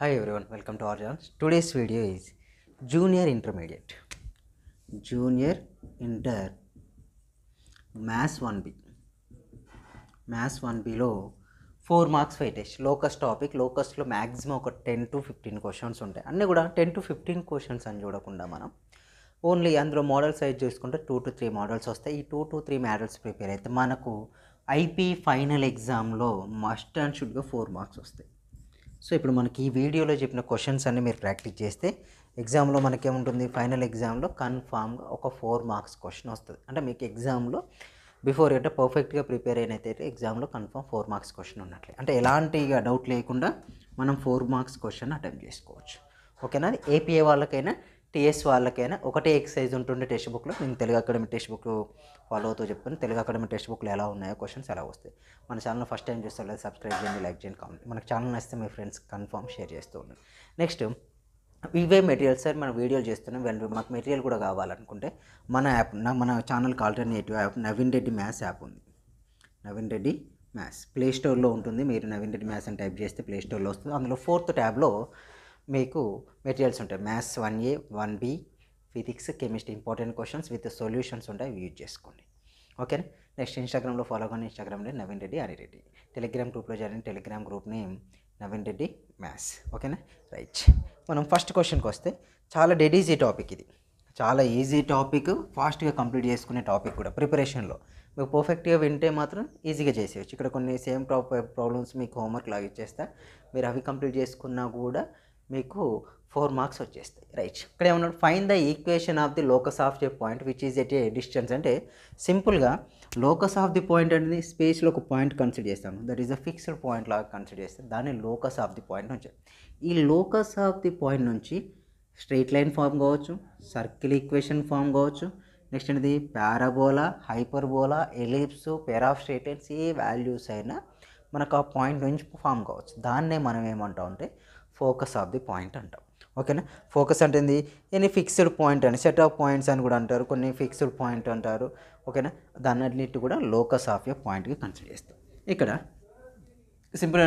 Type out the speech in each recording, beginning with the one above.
Hi everyone, welcome to our today's video video junior intermediate junior inter maths one 1B. Maths one బీలో four marks five test locus topic లోకస్లో maximum ఒక ten to fifteen questions ఉంటాయి అన్నీ కూడా ten to fifteen questions అని చూడకుండా మనం only అందులో మోడల్స్ సైజ్ చూసుకుంటే టూ టు త్రీ మోడల్స్ వస్తాయి ఈ two to three models prepare అయితే మనకు ఐపీ ఫైనల్ ఎగ్జామ్లో మస్ట్ అండ్ షుడ్గా ఫోర్ మార్క్స్ వస్తాయి సో ఇప్పుడు మనకి ఈ వీడియోలో చెప్పిన క్వశ్చన్స్ అన్ని మీరు ప్రాక్టీస్ చేస్తే ఎగ్జామ్లో మనకేముంటుంది ఫైనల్ ఎగ్జామ్లో కన్ఫామ్గా ఒక ఫోర్ మార్క్స్ క్వశ్చన్ వస్తుంది అంటే మీకు ఎగ్జామ్లో బిఫోర్ అంటే పర్ఫెక్ట్గా ప్రిపేర్ అయితే ఎగ్జామ్లో కన్ఫామ్ ఫోర్ మార్క్స్ క్వశ్చన్ ఉన్నట్లే అంటే ఎలాంటి డౌట్ లేకుండా మనం ఫోర్ మార్క్స్ క్వశ్చన్ అటెంప్ట్ చేసుకోవచ్చు ఓకేనా ఏపీఏ వాళ్ళకైనా టీఎస్ వాళ్ళకైనా ఒకటే ఎక్సైజ్ ఉంటుండే టెక్స్ట్ బుక్లో నేను Telugu academy text book follow అవుతూ చెప్తాను తెలుగు అకాడమీ టెక్స్ట్ బుక్లు ఎలా ఉన్నాయో క్వశ్చన్స్ ఎలా వస్తాయి మన ఛానల్ ఫస్ట్ టైం చూస్తే లేదా సబ్స్క్రైబ్ చేయండి లైక్ చేయండి కామెంట్ మనకు ఛానల్ నచ్చితే మీ ఫ్రెండ్స్ కన్ఫర్మ్ షేర్ చేస్తూ ఉండండి నెక్స్ట్ ఇవే మెటీరియల్స్ సార్ మనం వీడియోలు చేస్తున్నాం మాకు మెటీరియల్ కూడా కావాలనుకుంటే మన యాప్ మన channel alternative app Naveen Reddy maths app ఉంది నవీన్ రెడ్డి మ్యాథ్స్ ప్లే స్టోర్లో ఉంటుంది మీరు నవీన్ రెడ్డి మ్యాథ్స్ అని టైప్ చేస్తే ప్లే స్టోర్లో వస్తుంది అందులో ఫోర్త్ ట్యాబ్లో మీకు మెటీరియల్స్ ఉంటాయి maths one A one B physics chemistry important questions with solutions ఉంటాయి అవి యూజ్ చేసుకోండి ఓకేనా నెక్స్ట్ ఇన్స్టాగ్రామ్లో ఫాలో కానీ ఇన్స్టాగ్రామ్లో నవీన్ రెడ్డి అని రెడ్డి టెలిగ్రామ్ గ్రూప్లో join telegram group name Naveen Reddy maths ఓకేనా రైట్ మనం ఫస్ట్ క్వశ్చన్కి వస్తే చాలా డెడ్ ఈజీ టాపిక్ ఇది చాలా ఈజీ టాపిక్ ఫాస్ట్గా కంప్లీట్ చేసుకునే టాపిక్ కూడా ప్రిపరేషన్లో మీకు పర్ఫెక్ట్గా వింటే మాత్రం ఈజీగా చేసేయచ్చు ఇక్కడ కొన్ని సేమ్ ప్రాబ్లమ్స్ మీకు హోంవర్క్ లాగా ఇచ్చేస్తా మీరు అవి కంప్లీట్ చేసుకున్నా కూడా మీకు ఫోర్ మార్క్స్ వచ్చేస్తాయి రైట్ ఇక్కడ ఏమన్నాడు find the equation of the locus of the point which is at a distance అంటే సింపుల్గా లోకస్ ఆఫ్ ది పాయింట్ అనేది స్పేస్లో ఒక పాయింట్ కన్సిడర్ చేస్తాము that is a fixed point లాగా కన్సిడర్ చేస్తాం దాన్ని లోకస్ ఆఫ్ ది పాయింట్ నుంచి ఈ లోకస్ ఆఫ్ ది పాయింట్ నుంచి స్ట్రైట్ లైన్ ఫామ్ కావచ్చు సర్కిల్ ఈక్వేషన్ ఫామ్ కావచ్చు నెక్స్ట్ అనేది parabola hyperbola ellipse pair of straight lines ఏ వాల్యూస్ అయినా మనకు ఆ పాయింట్ నుంచి ఫామ్ కావచ్చు దాన్నే మనం ఏమంటాం అంటే ఫోకస్ ఆఫ్ ది పాయింట్ అంటాం ఓకేనా ఫోకస్ అంటే ఏంది ఎనీ ఫిక్స్డ్ పాయింట్ అని సెట్ ఆఫ్ పాయింట్స్ అని కూడా అంటారు కొన్ని ఫిక్స్డ్ పాయింట్ అంటారు ఓకేనా అన్నిటి కూడా లోకస్ ఆఫ్ ఏ పాయింట్గా కన్సిడర్ చేస్తాం ఇక్కడ simple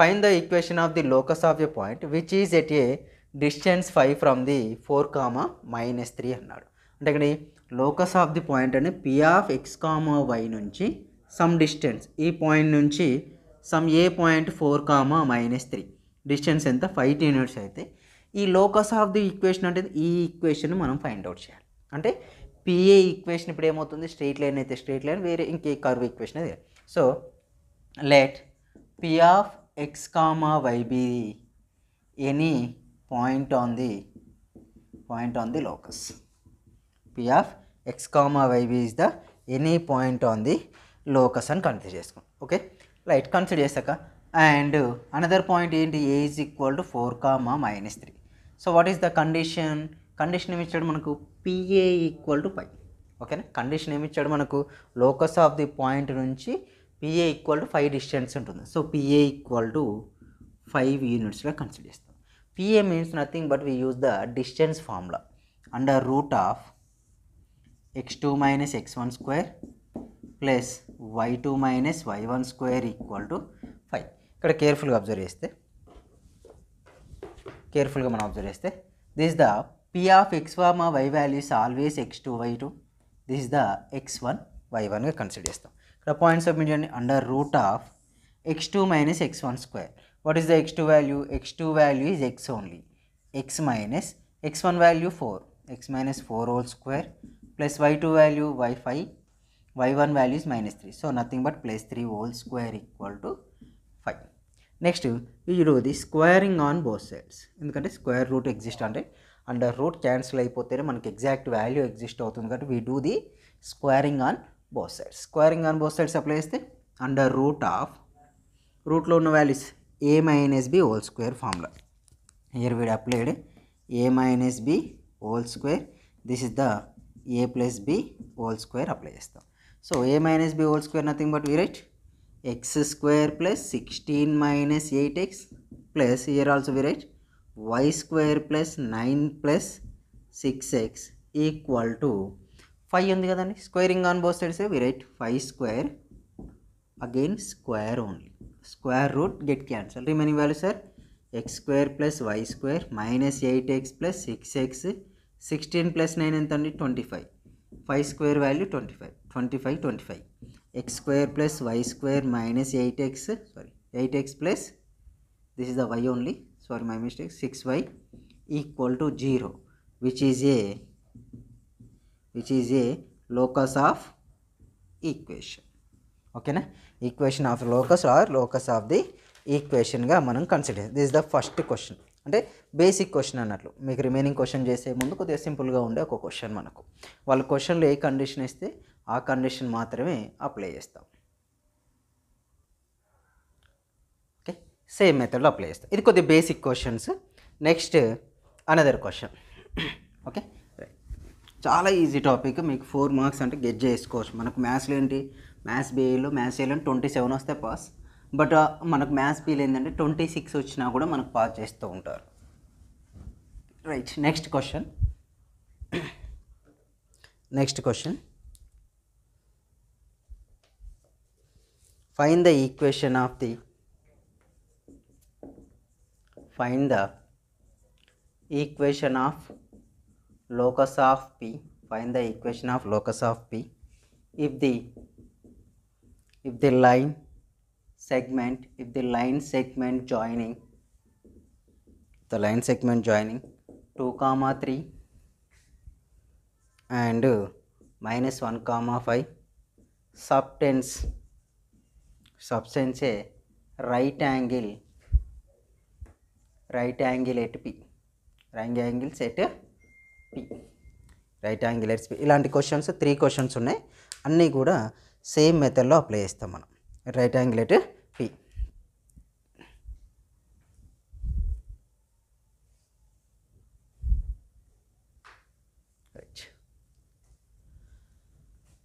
find the equation of the locus of a point which is at a distance five from the four comma minus three అన్నాడు అంటే ఇక్కడ లోకస్ ఆఫ్ ది పాయింట్ అంటే P of X comma Y నుంచి some distance ఈ point నుంచి some A point four comma minus three distance ఎంత five units అయితే ఈ లోకస్ ఆఫ్ ది ఈక్వేషన్ అంటే ఈ ఈక్వేషన్ మనం ఫైండ్ అవుట్ చేయాలి అంటే పిఏ ఈక్వేషన్ ఇప్పుడు ఏమవుతుంది స్ట్రేట్ లైన్ అయితే స్ట్రేట్ లైన్ వేరే ఇంకే కర్వ్ ఈక్వేషన్ అది so let P of X comma Y be any point on the point on the locus P of X comma Y be is the any point on the locus అని consider చేసుకోండి okay right consider చేశాక and another point ఏంటి A is equal to four comma minus three so what is the condition condition ఏమి ఇచ్చాడు మనకు PA equal to five ఓకేనా condition ఏమి ఇచ్చాడు మనకు లోకస్ ఆఫ్ ది పాయింట్ నుంచి PA equal to five distance ఉంటుంది so PA equal to five యూనిట్స్గా కన్సిడర్ చేస్తాం PA means nothing but we use the distance formula under root of X two minus X one square plus why two minus why one square equal to five ఇక్కడ కేర్ఫుల్గా observe చేస్తే కేర్ఫుల్గా మనం observe చేస్తే this the P of X comma why values always X two why two this the X one why వన్గా consider చేస్తాం ఇక్కడ points ఆఫ్ చేయండి under root of X two minus X one square what is the X two value X two value is X only X minus X one value four X minus four whole square plus why two value Y five Y one values minus three so nothing but plus three whole square equal to next you do the squaring on both sides ఎందుకంటే square root exist అంటే and root cancel అయిపోతేనే మనకి exact value exist అవుతుంది కాబట్టి we do the squaring on both sides squaring on both sides apply చేస్తే under root of రూట్లో ఉన్న values A minus B whole square formula here we'd applied A minus B whole square this is the A plus B whole square apply చేస్తాం so A minus B whole square nothing but we write X square plus sixteen minus eight X plus here also we write Y square plus nine plus six X equal to five ఉంది కదండి squaring on both sides we write five square again square only square root get cancel remaining value sir X square plus why square minus eight X plus six X sixteen plus nine ఎంత అండి twenty five five square value twenty five twenty five twenty five X square plus why square minus eight X sorry eight X plus this is the Y only sorry my mistake six why equal to zero which is a which is a locus of equation ఓకేనా equation of locus or locus of the ఈక్వేషన్గా మనం consider this the first question అంటే basic question అన్నట్లు మీకు remaining question చేసే ముందు కొద్దిగా సింపుల్గా ఉండే ఒక క్వశ్చన్ మనకు వాళ్ళ క్వశ్చన్లో ఏ కండిషన్ ఇస్తే ఆ కండిషన్ మాత్రమే అప్లై చేస్తాం ఓకే సేమ్ మెథడ్లో అప్లై చేస్తాం ఇది కొద్ది basic questions next another question okay చాలా ఈజీ టాపిక్ మీకు ఫోర్ మార్క్స్ అంటే గెట్ చేసుకోవచ్చు మనకు మ్యాథ్స్లో ఏంటి మ్యాథ్స్ బిఏలు మ్యాథ్స్ ఏలో ట్వంటీ సెవెన్ వస్తే పాస్ బట్ మనకు మ్యాథ్స్ బీల్ ఏంటంటే ట్వంటీ సిక్స్ వచ్చినా కూడా మనకు పాస్ చేస్తూ ఉంటారు right next question next question find the equation of the find the equation of locus of p find the equation of locus of p if the if the line segment if the line segment joining the line segment joining 2 comma 3 and uh, minus 1 comma 5 subtends subtends right angle right angle at P right angle at P right angle at P ఇలాంటి questions three questions ఉన్నాయి అన్నీ కూడా same మెథడ్లో apply చేస్తాం మనం right angle at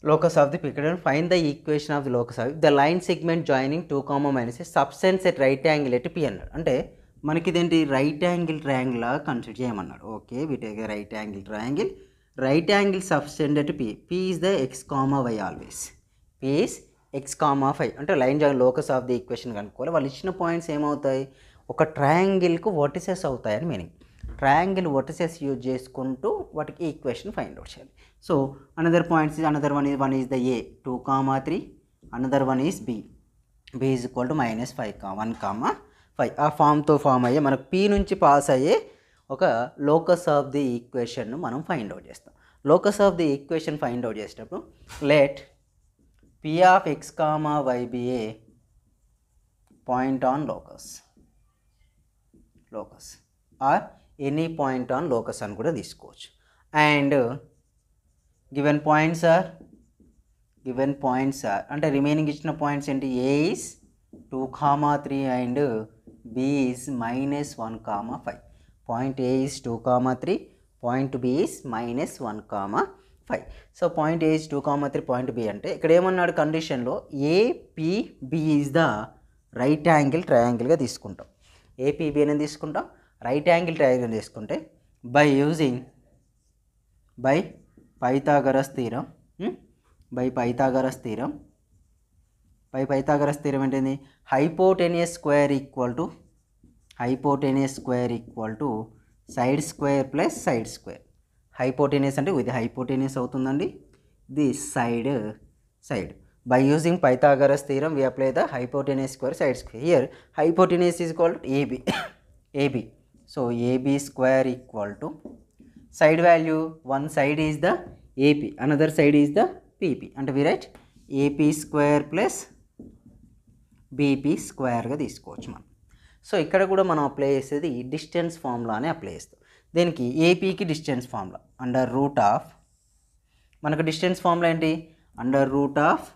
locus of the pictorial, find the equation of the locus of the line segment joining 2 comma minus a substance at right angle at P అన్నాడు అంటే మనకి ఇదేంటి రైట్ యాంగిల్ ట్రయాంగిల్ లాగా consider చేయమన్నాడు okay వీటికి right angle triangle right angle subtend at P P is the X comma Y always P is X comma Y అంటే line join locus of the equation కనుక్కోవాలి వాళ్ళు ఇచ్చిన points ఏమవుతాయి ఒక ట్రయాంగిల్కు వర్టిసెస్ అవుతాయని మీనింగ్ ట్రయాంగిల్ వర్టిసెస్ యూజ్ చేసుకుంటూ వాటికి ఈక్వేషన్ ఫైండ్ అవుట్ చేయాలి So another point is another one is one is the A 2 comma 3 another one is B B is equal to minus 5 comma 1 comma 5 ఆ ఫామ్తో form అయ్యే మనకు P నుంచి pass అయ్యే ఒక locus of the ఈక్వేషన్ను మనం find out చేస్తాం locus of the equation find out చేసేటప్పుడు let P of X comma వైబిఏ point on locus locus or any point on locus అని కూడా తీసుకోవచ్చు and given points are given points are అంటే remaining ఇచ్చిన points ఏంటి A two comma three and B minus one comma five point A two comma three point B minus one comma five so point A is two comma three point B అంటే ఇక్కడ ఏమన్నాడు కండిషన్లో APB is the right angle ట్రయాంగిల్గా తీసుకుంటాం APB అనేది తీసుకుంటాం right angle triangle తీసుకుంటే by using by Pythagoras theorem by Pythagoras theorem by Pythagoras theorem ఏంటిది hypotenuse square equal to hypotenuse square equal to side square plus side square hypotenuse అంటే ఇది hypotenuse అవుతుందండి the side side by using Pythagoras theorem we apply the hypotenuse square side square here hypotenuse is to AB AB so AB square equal to side value one side is the AP another side is the PP అంటే we AP square plus BP స్క్వేర్గా తీసుకోవచ్చు మనం so ఇక్కడ కూడా మనం apply చేసేది distance ఫార్ములానే apply చేస్తాం దీనికి ఏపీకి distance formula under root of మనకు డిస్టెన్స్ ఫార్ములా ఏంటి under root of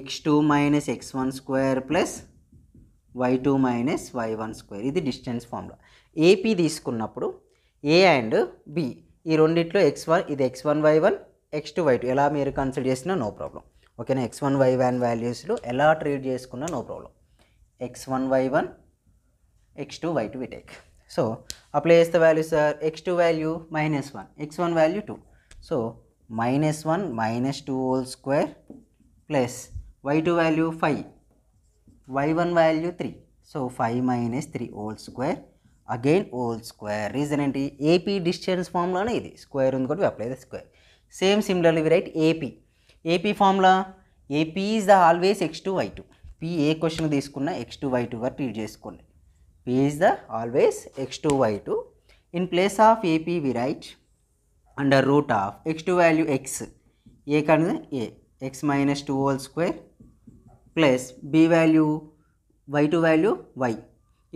X two minus X one square plus why two minus why one square ఇది డిస్టెన్స్ ఫార్ములా ఏపీ తీసుకున్నప్పుడు ఏ అండ్ బి ఈ రెండిట్లో X one ఇది X one why one X two why two ఎలా మీరు consider చేసినా no problem ఓకేనా X one why one వాల్యూస్లో ఎలా ట్రీట్ చేసుకున్నా no problem X one why one X two why two we take so apply చేస్తే value sir X two value minus one X one value two so minus one minus two whole square plus why two value five Y one value three so five minus three whole square again whole square reason ఏంటి AP distance ఫామ్లోనే ఇది square ఉంది కూడా apply the square same similarly right AP AP ఫామ్లా AP is the always X two why two P A question తీసుకున్నా X two why టూగా treat చేసుకోండి P is the always X two why two in place of AP we write under root of X two value X A కానీ A X minus two whole square plus B value Y two value Y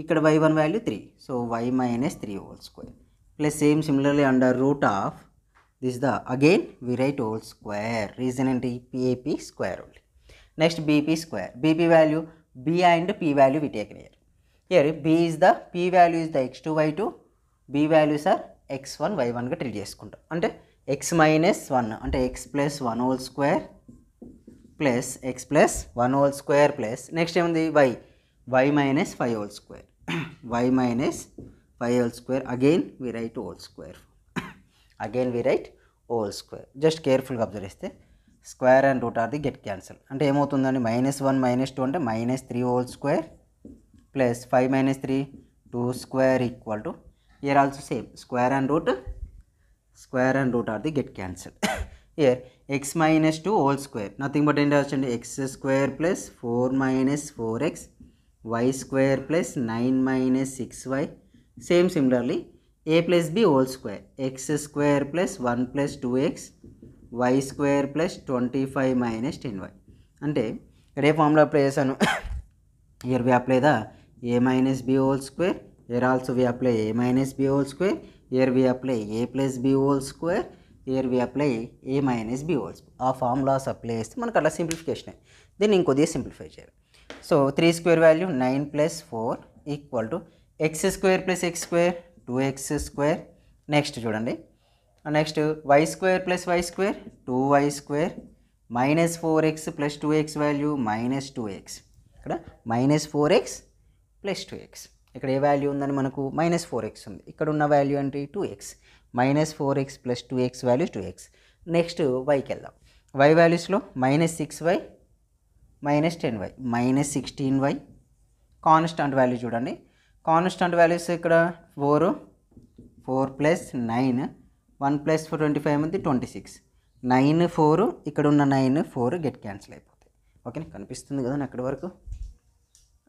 ఇక్కడ Y one value three so Y minus three whole square plus same similarly under root of this the again we right whole square reason ఏంటి PAP square only next BP square BP value B and P value we take here here B is the P value is the X two why two B value are X one why వన్గా treat చేసుకుంటాం అంటే X minus one అంటే X plus one whole square plus X plus one whole square plus next ఏముంది Y why minus five whole square why minus five whole square again we write whole square again we write whole square just కేర్ఫుల్గా observe చేస్తే square and root are the get cancel అంటే ఏమవుతుందండి minus one minus two అంటే minus three whole square plus five minus three two square equal to here also same square and root square and root are the get cancel here X minus two whole square nothing but ఏంటి వచ్చండి X square plus four minus four x why square plus nine minus six Y same similarly A plus B whole square X square plus one plus two X why square plus twenty five minus ten Y అంటే ఇక్కడే ఫామ్లో apply చేశాను here we apply the A minus B whole square here also we apply A minus B whole square here we apply A plus B whole square here we apply A minus B whole square ఆ formulas apply చేస్తే మనకు అలా simplification దీన్ని ఇంకొద్దిగా simplify చేయాలి so three square value nine plus four equal to X square plus X square two X square next చూడండి next Y square plus why square two why square minus four X plus two X value minus two X ఇక్కడ minus four X plus two X ఇక్కడ ఏ value ఉందని మనకు minus four X ఉంది ఇక్కడ ఉన్న value అంటే two X minus four X plus two X value two X next వైకి వెళ్దాం వై వాల్యూస్లో minus six Y minus ten why minus sixteen Y constant value చూడండి కాన్స్టాంట్ వాల్యూస్ ఇక్కడ four four plus nine one plus four twenty five ఉంది twenty six nine four ఇక్కడ ఉన్న nine four get cancel అయిపోతాయి ఓకేనా కనిపిస్తుంది కదా అక్కడి వరకు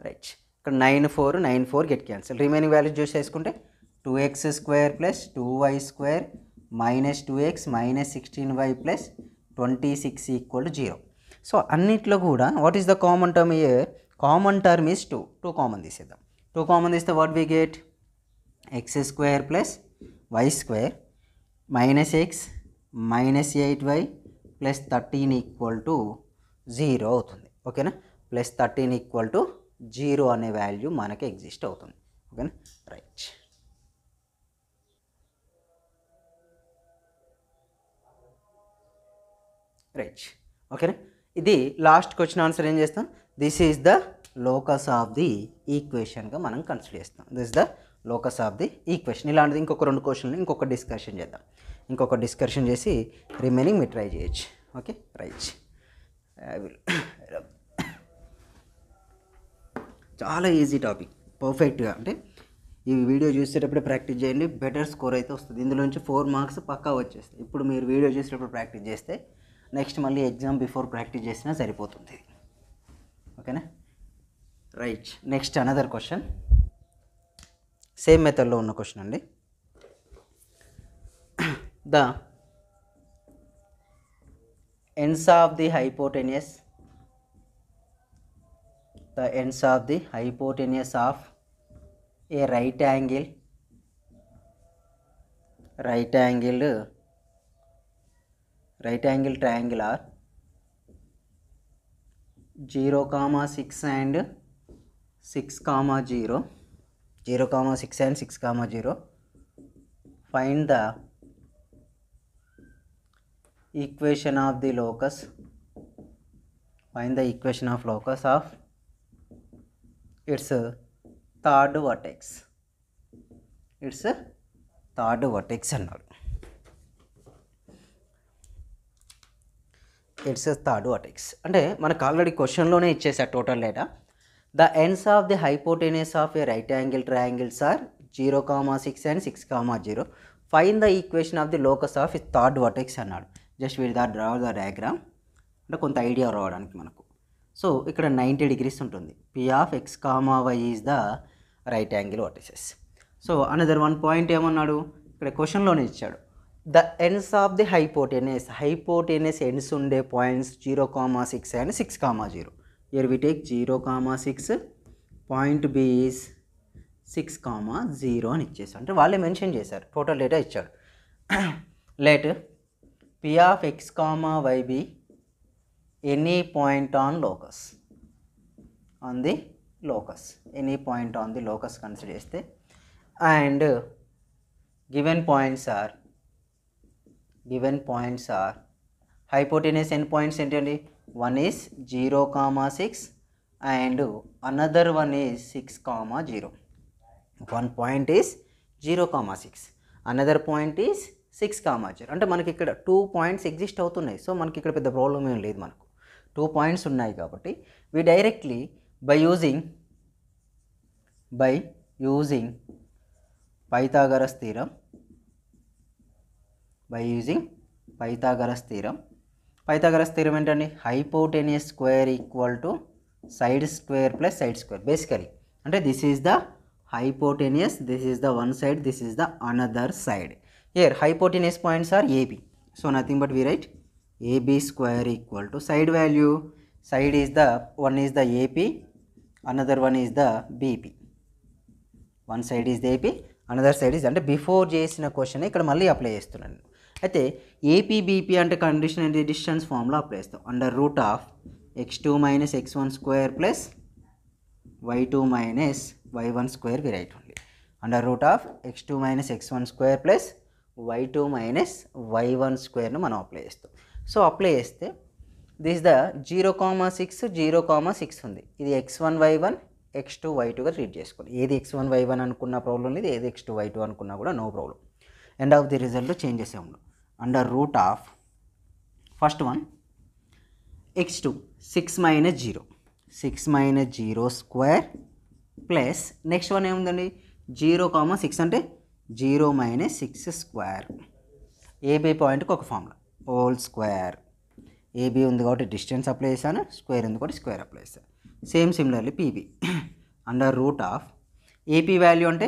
రైట్ ఇక్కడ nine four nine four get cancel remaining values చూస్ చేసుకుంటే two X square plus two why square minus two X minus sixteen Y plus twenty six equal zero so అన్నిట్లో కూడా what is the common term here common term is two two common తీసేద్దాం two common తీస్తే what we get X square plus why square minus X minus eight Y plus thirteen equal to zero అవుతుంది ఓకేనా plus thirteen equal to zero అనే value మనకి exist అవుతుంది ఓకేనా right right ఓకేనా ఇది లాస్ట్ క్వశ్చన్ ఆన్సర్ ఏం చేస్తాం this is the locus of the ఈక్వేషన్గా మనం కన్సిడర్ చేస్తాం this the locus of the equation ఇలాంటిది ఇంకొక రెండు క్వశ్చన్లు ఇంకొక డిస్కషన్ చేద్దాం ఇంకొక డిస్కషన్ చేసి రిమైనింగ్ మీరు ట్రై చేయొచ్చు ఓకే రైట్ చాలా ఈజీ టాపిక్ పర్ఫెక్ట్గా అంటే ఈ వీడియో చూసేటప్పుడు ప్రాక్టీస్ చేయండి బెటర్ స్కోర్ అయితే వస్తుంది ఇందులో నుంచి ఫోర్ మార్క్స్ పక్కా వచ్చేస్తాయి ఇప్పుడు మీరు వీడియో చూసేటప్పుడు ప్రాక్టీస్ చేస్తే నెక్స్ట్ మళ్ళీ ఎగ్జామ్ బిఫోర్ ప్రాక్టీస్ చేసినా సరిపోతుంది ఓకేనా right next another question same మెథడ్లో ఉన్న క్వశ్చన్ అండి the ends of the hypotenuse the ends of the hypotenuse of a right angle right angle right angle triangle are 0 comma 6 and 6 comma 0 0 comma 6 and 6 comma 0 find the equation of the locus find the equation of locus of its third vertex its third vertex అన్నారు its a third vertex అంటే మనకు already క్వశ్చన్లోనే ఇచ్చేసా total data the ends of the hypotenuse of a right angle triangles are zero comma six and six comma zero find the equation of the locus of its third vertex అన్నాడు just వీడి దా draw the diagram అంటే కొంత idea రావడానికి మనకు so ఇక్కడ ninety degrees ఉంటుంది P of X comma Y is the right angle vertices so another one point ఏమన్నాడు ఇక్కడ క్వశ్చన్లోనే ఇచ్చాడు the ends of the hypotenuse hypotenuse ends ఉండే points zero comma six and six comma zero here we take zero comma six point B is six comma zero అని ఇచ్చేసారు అంటే వాళ్ళే mention చేశారు టోటల్ డేటా ఇచ్చాడు let P of X comma Y be any point on locus on the locus any point on the locus consider చేస్తే and given points are given points are hypotenuse end points ఏంటండి one is zero comma six and another one is six comma zero one point is zero comma six another point is six comma zero అంటే మనకి ఇక్కడ two points exist అవుతున్నాయి so మనకి ఇక్కడ పెద్ద problem ఏం లేదు మనకు టూ పాయింట్స్ ఉన్నాయి కాబట్టి we directly by using by using Pythagoras theorem by using Pythagoras theorem Pythagoras theorem ఏంటండి hypotenuse square equal to side square plus side square basically అంటే this is the hypotenuse this is the one side this is the another side here hypotenuse points are AB so nothing but we write AB square equal to side value side is the one is the AP another one is the BP one side is the AP another side is అంటే before చేసిన question ఇక్కడ మళ్ళీ apply చేస్తున్నాను అయితే AP BP అంటే condition and distance ఫామ్లో apply చేస్తాం under root of X two minus X one square plus why two minus why one square we write ఉంది under root of X two minus X one square plus why two minus why one స్క్వేర్ను మనం apply చేస్తాం so apply చేస్తే this the zero comma six zero comma six ఉంది ఇది X one why one X two why టూగా read చేసుకోండి ఏది x one why one అనుకున్న ప్రాబ్లం లేదు ఏది ఎక్స్ టూ వై టూ అనుకున్నా కూడా no problem end of the result changes ఉండవు under root of first one X two six minus zero six minus zero square plus next one ఏముందండి zero comma six అంటే zero minus six square AB పాయింట్కి ఒక formula whole square AB ఉంది కాబట్టి distance apply చేశాను square ఉంది కాబట్టి square apply చేశాను same similarly PB under root of AP value అంటే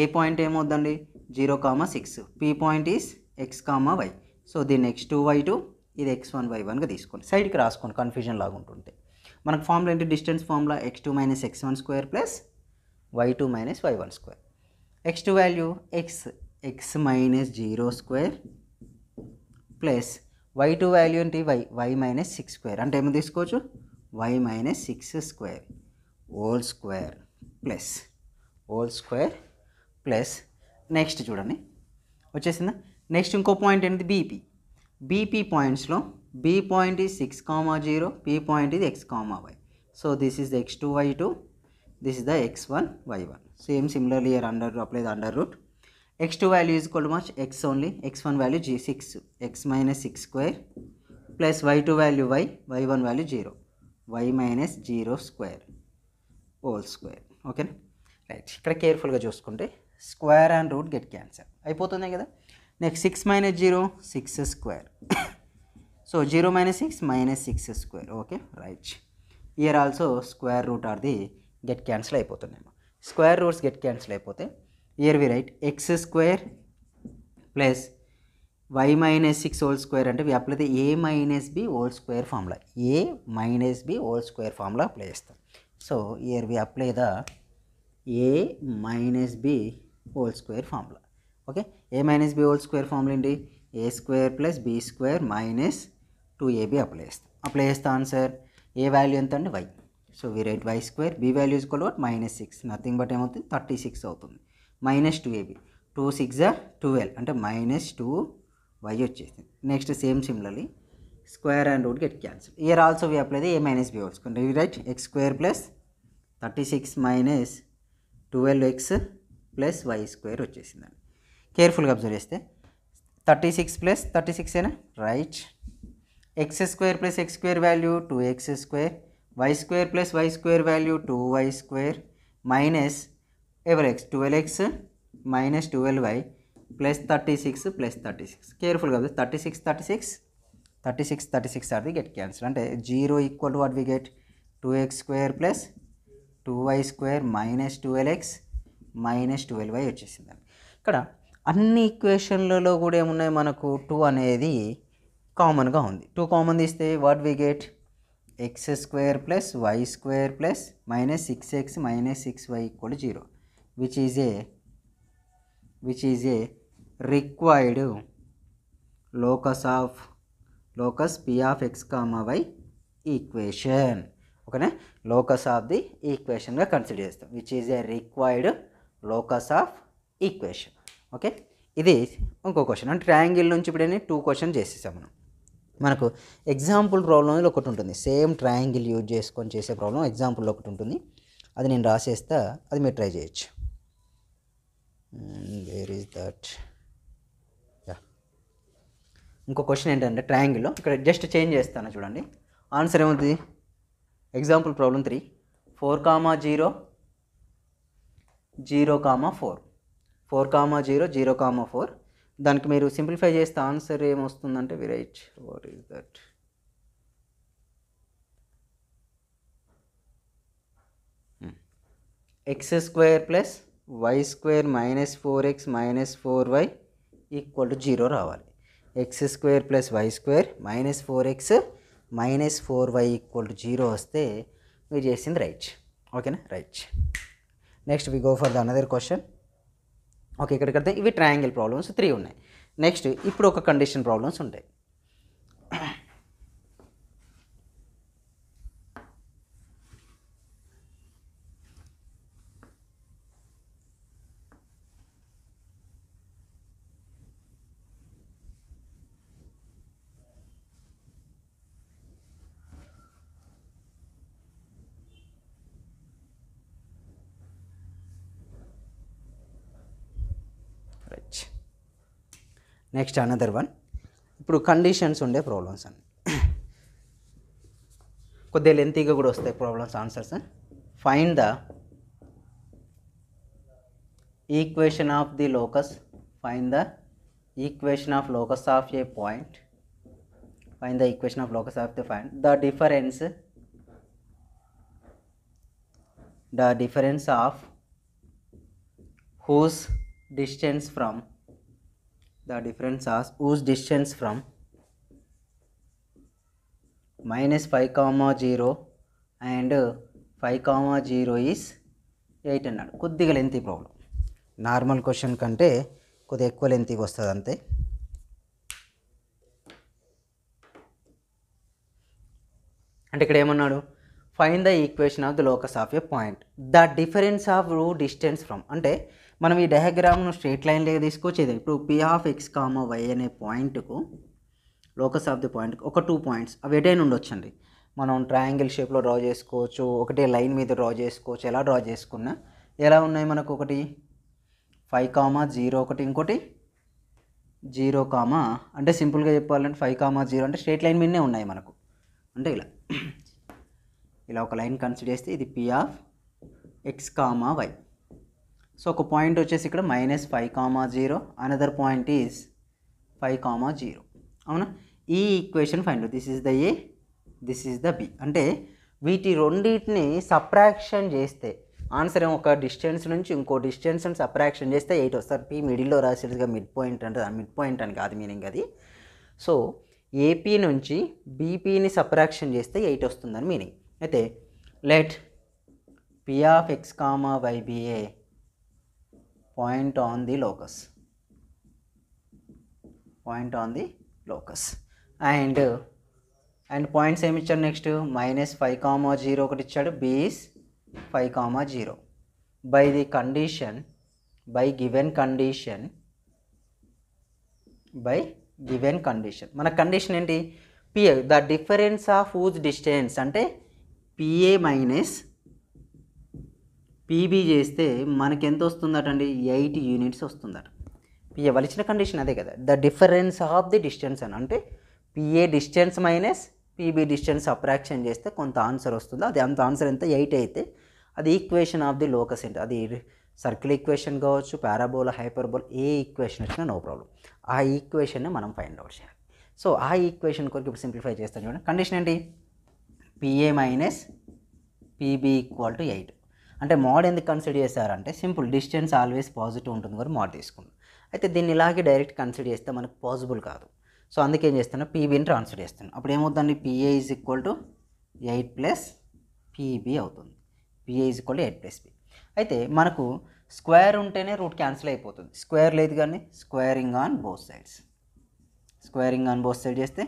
ఏ పాయింట్ ఏమవుద్దండి zero comma six P point is X comma y so దీన్ని ఎక్స్ టూ వై టూ ఇది ఎక్స్ వన్ వై వన్గా తీసుకోండి సైడ్కి రాసుకోండి కన్ఫ్యూజన్ లాగా ఉంటుంటే మనకు ఫామ్లో ఏంటి డిస్టెన్స్ ఫామ్లో x two minus X one square plus why two minus why one square x two value x x minus zero square plus why two value ఏంటి y why minus six square అంటే ఏమో తీసుకోవచ్చు y minus six square whole square plus whole square plus next చూడండి వచ్చేసిందా next ఇంకో point ఏంటిది BP BP పాయింట్స్లో B point is six comma zero P point ఇది x comma y so this is the X two why two this is the X one why one same similarly here under apply under root x two value is కొల్ much x only x one value జీ six x minus six square plus why two value y y one value zero y minus zero square whole square ఓకేనా right ఇక్కడ కేర్ఫుల్గా చూసుకుంటే square and root get cancel అయిపోతుంది కదా next 6 minus 0 6 square so 0 minus 6 minus 6 square okay right here also square root are the get cancel అయిపోతున్నాయి square roots get cancel అయిపోతే here we write x square plus y minus 6 whole square అంటే we apply the a minus b whole square formula a minus b whole square formula apply చేస్తాం so here we apply the a minus b whole square formula okay A minus B whole square formula ఏంటి A square plus B square minus two AB apply చేస్తాం apply చేస్తా answer A value ఎంత అండి y so we write y square B value is కొలవట్ minus six nothing but ఏమవుతుంది thirty six అవుతుంది minus two AB two six or twelve అంటే minus two y వచ్చేసింది next same similarly square and root get cancel here also we apply A minus B వస్తుంది we write X square plus thirty six minus twelve x plus why square వచ్చేసిందండి కేర్ఫుల్గా observe చేస్తే thirty six plus thirty six ఏనా right X square plus X square value two X square y square plus why square value two why square minus ever x twelve x minus twelve y plus thirty six plus thirty six కేర్ఫుల్గా thirty six thirty six thirty six thirty six are the get cancel అంటే zero equal to what we get two X square plus two why square minus twelve x minus twelve y వచ్చేసిందండి ఇక్కడ అన్ని ఈక్వేషన్లలో కూడా ఏమున్నాయి మనకు two అనేది కామన్గా ఉంది టూ కామన్ తీస్తే what we get X square plus why square plus minus six x minus six why equal zero which is a which is a required locus of locus P of X comma y equation ఓకేనా locus of the ఈక్వేషన్గా consider చేస్తాం which is a required locus of equation okay ఇది ఇంకో question అంటే triangle నుంచి ఇప్పుడనే two question చేసేసాం మనం మనకు ఎగ్జాంపుల్ ప్రాబ్లం ఒకటి ఉంటుంది సేమ్ ట్రయాంగిల్ యూజ్ చేసుకొని చేసే ప్రాబ్లం ఎగ్జాంపుల్ ఒకటి ఉంటుంది అది నేను రాసేస్తా అది మీరు ట్రై చేయొచ్చు వేర్ ఈజ్ దట్ యా ఇంకో క్వశ్చన్ ఏంటంటే ట్రయాంగిల్లో ఇక్కడ జస్ట్ చేంజ్ చేస్తాను చూడండి ఆన్సర్ ఏముంది example problem three four comma zero zero comma four four comma zero zero comma four దానికి మీరు సింప్లిఫై చేస్తే ఆన్సర్ ఏమొస్తుందంటే we write what is that x square plus why square minus four X minus four y equal to zero రావాలి x square plus why square minus four X minus four y equal to zero వస్తే మీరు చేసింది right ఓకేనా right next we go for the another question okay ఇక్కడికి వెళ్తే ఇవి triangle problems three ఉన్నాయి నెక్స్ట్ ఇప్పుడు ఒక కండిషన్ ప్రాబ్లమ్స్ ఉంటాయి నెక్స్ట్ అనదర్ వన్ ఇప్పుడు కండిషన్స్ ఉండే ప్రాబ్లమ్స్ అండి కొద్దిగా లెంతీగా కూడా వస్తాయి problems answers find the equation of the locus find the equation of locus of a point find the equation of locus of the point the difference the difference of whose distance from the difference as whose distance from minus 5 comma 0 and five comma zero is eight అన్నాడు కొద్దిగా lengthy problem normal question కంటే కొద్దిగా ఎక్కువ లెంతీకి వస్తుంది అంతే అంటే ఇక్కడ ఏమన్నాడు find the equation of the locus of a point the difference of రూ డిస్టెన్స్ ఫ్రమ్ అంటే మనం ఈ డయాగ్రామ్ను స్ట్రేట్ లైన్లో తీసుకొచ్చేది ఇప్పుడు P of x comma y అనే పాయింట్కు లోకస్ ఆఫ్ ది పాయింట్ ఒక టూ పాయింట్స్ అవి ఎటైనా ఉండొచ్చండి మనం ట్రయాంగిల్ షేప్లో డ్రా చేసుకోవచ్చు ఒకటే లైన్ మీద డ్రా చేసుకోవచ్చు ఎలా డ్రా చేసుకున్నా ఎలా ఉన్నాయి మనకు ఒకటి ఫైవ్ కామా జీరో ఒకటి ఇంకోటి జీరో కామా అంటే సింపుల్గా చెప్పాలంటే ఫైవ్ కామా జీరో అంటే స్ట్రేట్ లైన్ మీదనే ఉన్నాయి మనకు అంటే ఇలా ఇలా ఒక లైన్ కన్సిడర్ చేస్తే ఇది P of X comma y so ఒక పాయింట్ వచ్చేసి ఇక్కడ minus five comma zero another point is five comma zero అవునా ఈ equation find this is the A this is the B అంటే వీటి రెండింటిని సప్రాక్షన్ చేస్తే ఆన్సర్ ఏమో ఒక డిస్టెన్స్ నుంచి ఇంకో డిస్టెన్స్ని సప్రాక్షన్ చేస్తే ఎయిట్ వస్తారు పి మిడిల్లో రాసేదిగా మిడ్ పాయింట్ అంటే మిడ్ పాయింట్ అని కాదు మీనింగ్ అది సో ఏపీ నుంచి బీపీని సప్రాక్షన్ చేస్తే ఎయిట్ వస్తుందని మీనింగ్ అయితే let P of X comma వైబిఏ point on the locus point on the locus and and points ఏమి ఇచ్చాడు next minus five comma zero ఒకటి ఇచ్చాడు B is five comma zero by the condition by given condition by given condition మన condition ఏంటి PA the difference of whose distance అంటే PA minus PB చేస్తే మనకి ఎంత అండి ఎయిటీ యూనిట్స్ వస్తుందట వలిచిన కండిషన్ అదే కదా the difference of the distance అని అంటే PA distance minus PB distance అప్రాక్షన్ చేస్తే కొంత ఆన్సర్ వస్తుంది అది అంత ఆన్సర్ ఎంత ఎయిట్ అయితే అది ఈక్వేషన్ ఆఫ్ ది లోకస్ ఏంటి అది సర్కిల్ ఈక్వేషన్ కావచ్చు పారాబోల్ హైపర్బోల్ ఏ ఈక్వేషన్ వచ్చినా నో ప్రాబ్లం ఆ ఈక్వేషన్ని మనం ఫైండ్ అవుట్ చేయాలి సో ఆ ఈక్వేషన్ కొరకు ఇప్పుడు సింప్లిఫై చేస్తాను చూడండి కండిషన్ ఏంటి PA minus PB equal to eight అంటే మోడ్ ఎందుకు కన్సిడర్ చేశారంటే సింపుల్ డిస్టెన్స్ ఆల్వేస్ పాజిటివ్ ఉంటుంది కూడా మోడ్ తీసుకుంది అయితే దీన్ని ఇలాగే డైరెక్ట్ కన్సిడర్ చేస్తే మనకు పాసిబుల్ కాదు సో అందుకే ఏం చేస్తున్నా పీబీని ట్రాన్స్ఫర్ చేస్తాను అప్పుడు ఏమవుతుందండి PA is equal to eight plus PB అవుతుంది PA is equal to eight plus B అయితే మనకు స్క్వేర్ ఉంటేనే రూట్ క్యాన్సిల్ అయిపోతుంది స్క్వేర్ లేదు కానీ squaring on both sides squaring on both side చేస్తే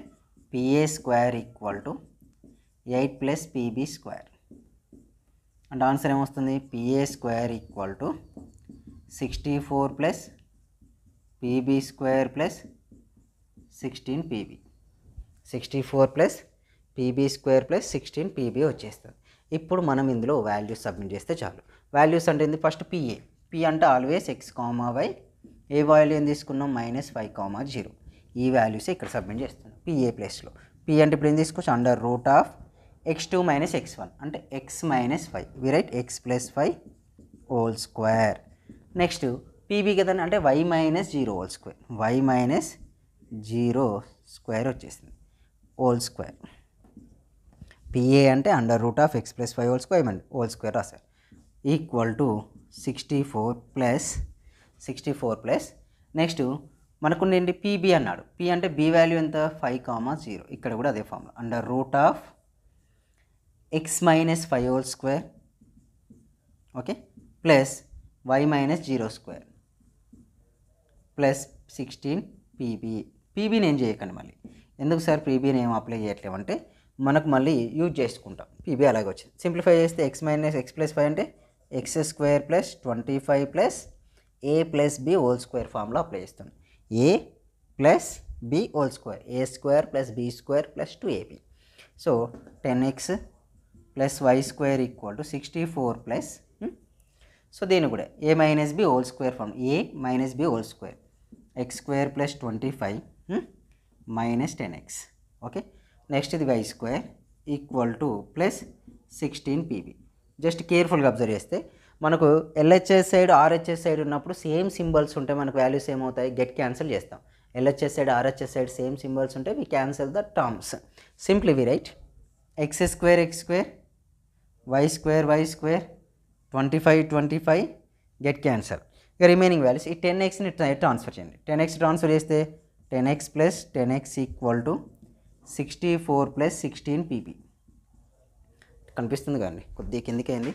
PA square equal to eight plus PB square and answer ఏమొస్తుంది PA square equal to sixty four plus PB square plus sixteen PB sixty four plus PB square plus sixteen PB వచ్చేస్తుంది ఇప్పుడు మనం ఇందులో values submit చేస్తే చాలు values అంటే ఏంది first PA P అంటే always x comma y A value ఏం తీసుకున్నాం మైనస్ ఫైవ్ కామా జీరో ఈ వాల్యూస్ ఇక్కడ సబ్మిట్ చేస్తున్నాం పిఏ ప్లేస్లో పి అంటే ఇప్పుడు ఏం తీసుకోవచ్చు under root of X two minus X one అంటే X minus five we write x plus five whole square next PB కదండి అంటే y minus zero whole square why minus zero square వచ్చేసింది whole square PA అంటే under root of x plus five whole square అండి whole square రాశారు equal to sixty four plus sixty four plus next మనకుండేంటి PB అన్నాడు P అంటే B value ఎంత five comma zero ఇక్కడ కూడా అదే formula under root of x minus five whole square okay plus y minus zero square plus sixteen PB PB ఏం చేయకండి మళ్ళీ ఎందుకు సార్ పీబీని ఏం అప్లై చేయట్లేమంటే మనకు మళ్ళీ యూజ్ చేసుకుంటాం పీబీ అలాగే వచ్చింది సింప్లిఫై చేస్తే x minus x plus five అంటే x square plus twenty five plus A plus B whole square ఫామ్లో అప్లై చేస్తాం A plus B whole square A square plus B square plus two AB so ten x plus why square equal to sixty four plus so దీని కూడా A minus B whole square form A minus B whole square X square plus twenty five minus ten X okay next ఇది y square equal to plus sixteen PB just కేర్ఫుల్గా observe చేస్తే మనకు LHS side RHS side ఉన్నప్పుడు same symbols ఉంటే మనకు values ఏమవుతాయి get cancel చేస్తాం LHS side RHS side same symbols ఉంటే we cancel the terms simply we write X square X square y square y square twenty five twenty five get cancel ఇక remaining values ఈ ten ఎక్స్ని transfer చేయండి ten x transfer చేస్తే ten x plus ten x equal to sixty four plus sixteen PB కనిపిస్తుంది కానీ కొద్దిగా కిందికైంది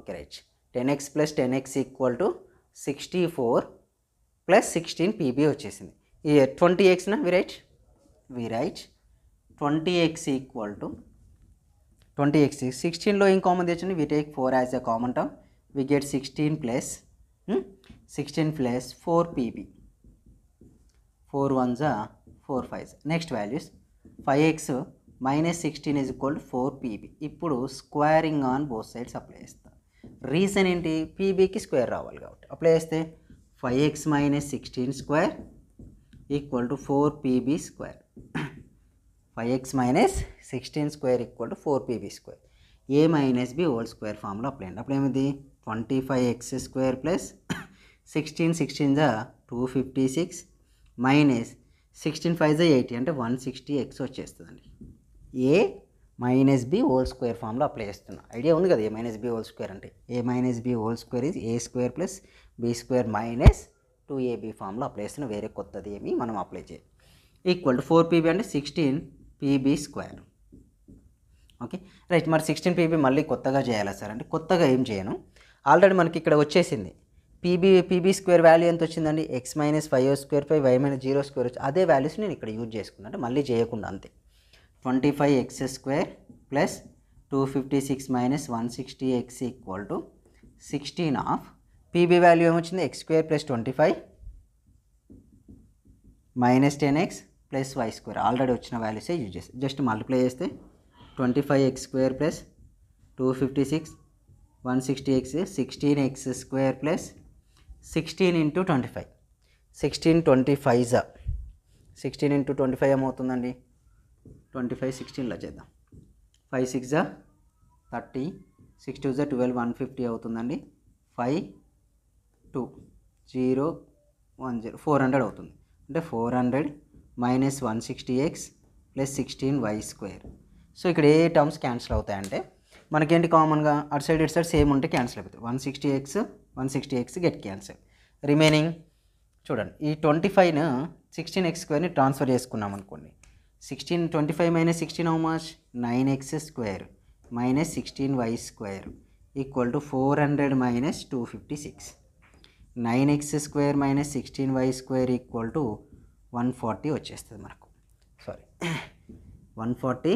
okay right ten x plus ten x equal to sixty four plus sixteen PB వచ్చేసింది ఈ twenty ఎక్స్నా we write we write twenty x equal to twenty x six సిక్స్టీన్లో ఏం common తెచ్చండి we take four as a common term we get sixteen plus sixteen plus four PB four one జా four five next values five x minus sixteen is equal four PB ఇప్పుడు squaring on both sides apply చేస్తాం reason ఏంటి పీబీకి square రావాలి కాబట్టి apply చేస్తే five x minus sixteen square equal to four PB square five x minus sixteen square equal to four PB square A minus B whole square ఫామ్లో apply అండి అప్పుడు ఏమిది twenty five X square plus sixteen sixteen జా two fifty six minus sixteen five జా eighty అంటే one sixty x వచ్చేస్తుందండి A minus B whole square ఫామ్లో apply చేస్తున్నా ఐడియా ఉంది కదా A minus B whole square అంటే A minus B whole square is A square plus B square minus two AB ఫామ్లో apply చేస్తున్నా వేరే కొత్తది ఏమి మనం అప్లై చేయాలి ఈక్వల్ టు ఫోర్ పీబీ అంటే sixteen PB square okay right మరి సిక్స్టీన్ పీబీ మళ్ళీ కొత్తగా చేయాలా సార్ అంటే కొత్తగా ఏం చేయను ఆల్రెడీ మనకి ఇక్కడ వచ్చేసింది పీబీ పీబీ స్క్వేర్ వాల్యూ ఎంత వచ్చిందండి x minus five square five y minus zero square వచ్చి అదే వాల్యూస్ నేను ఇక్కడ యూజ్ చేసుకున్నాను అంటే మళ్ళీ చేయకుండా అంతే twenty five X square plus two fifty six minus one sixty x equal to sixteen of PB value ఏమొచ్చింది x square plus twenty five minus ten x plus why square already వచ్చిన వాల్యూసే use చేస్తాం just multiply చేస్తే twenty five X square plus two fifty six one sixty x sixteen x square plus sixteen into twenty five sixteen twenty five జా sixteen into twenty five ఏమవుతుందండి twenty five సిక్స్టీన్లో చేద్దాం five six జా thirty six two జా twelve one fifty అవుతుందండి five two zero one zero four hundred అవుతుంది అంటే four hundred minus one sixty x plus sixteen y square so ఇక్కడ ఏ టర్మ్స్ క్యాన్సిల్ అవుతాయంటే మనకేంటి కామన్గా అటు సైడ్ ఇటు సైడ్ సేమ్ ఉంటే క్యాన్సిల్ అయిపోతుంది one sixty x one sixty x get cancel remaining చూడండి ఈ ట్వంటీ ఫైవ్ను సిక్స్టీన్ ఎక్స్ స్క్వేర్ని ట్రాన్స్ఫర్ చేసుకున్నాం అనుకోండి sixteen twenty five minus sixteen how much nine x square minus sixteen y square equal to four hundred minus two fifty six nine x square minus sixteen y square equal to one forty వచ్చేస్తుంది మనకు sorry one forty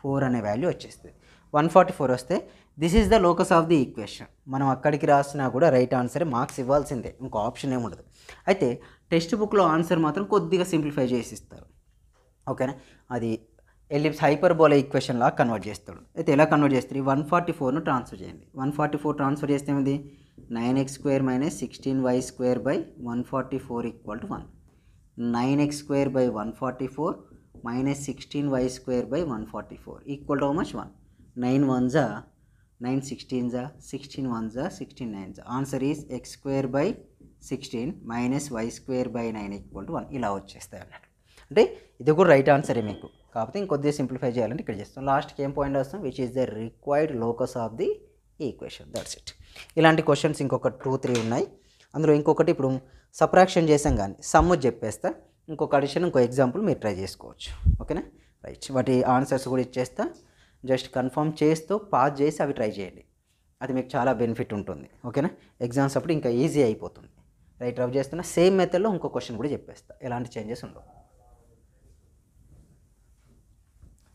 four అనే value వచ్చేస్తుంది one forty four వస్తే this is the locus of the equation మనం అక్కడికి రాసినా కూడా right answer marks ఇవ్వాల్సిందే ఇంకో ఆప్షన్ ఏమి ఉండదు అయితే టెక్స్ట్ బుక్లో ఆన్సర్ మాత్రం కొద్దిగా సింప్లిఫై చేసి ఇస్తారు ఓకేనా అది ఎలిప్స్ బోల్ ఈక్వేషన్ లాగా కన్వర్ట్ చేస్తాడు అయితే ఎలా కన్వర్ట్ చేస్తారు వన్ ఫార్టీ ఫోర్ను ట్రాన్స్ఫర్ చేయండి వన్ ఫార్టీ ఫోర్ ట్రాన్స్ఫర్ చేస్తే ఏమిది nine x square minus sixteen y square by one forty four equal to one nine x square by one forty four minus sixteen y square by one forty four equal to much one nine one జా nine sixteen జా sixteen one జా sixteen nine జా answer is x square by sixteen minus y square by nine equal to one ఇలా వచ్చేస్తాయి అన్నట్టు అంటే ఇది కూడా రైట్ ఆన్సరే మీకు కాకపోతే ఇంకొద్దిగా సింప్లిఫై చేయాలంటే ఇక్కడ చేస్తాం లాస్ట్కి ఏం పాయింట్ వస్తాం which is the required locus of the equation that's it ఇలాంటి క్వశ్చన్స్ ఇంకొక టూ త్రీ ఉన్నాయి అందులో ఇంకొకటి ఇప్పుడు సప్రాక్షన్ చేసాం కానీ సమ్ చెప్పేస్తా ఇంకొక అడిషన్ ఇంకో ఎగ్జాంపుల్ మీరు ట్రై చేసుకోవచ్చు ఓకేనా రైట్ వాటి ఆన్సర్స్ కూడా ఇచ్చేస్తా జస్ట్ కన్ఫర్మ్ చేస్తూ పాస్ చేసి అవి ట్రై చేయండి అది మీకు చాలా బెనిఫిట్ ఉంటుంది ఓకేనా ఎగ్జామ్స్ అప్పుడు ఇంకా ఈజీ అయిపోతుంది రైట్ రవ్ చేస్తున్న సేమ్ మెథడ్లో ఇంకో క్వశ్చన్ కూడా చెప్పేస్తా ఎలాంటి చేంజెస్ ఉండవు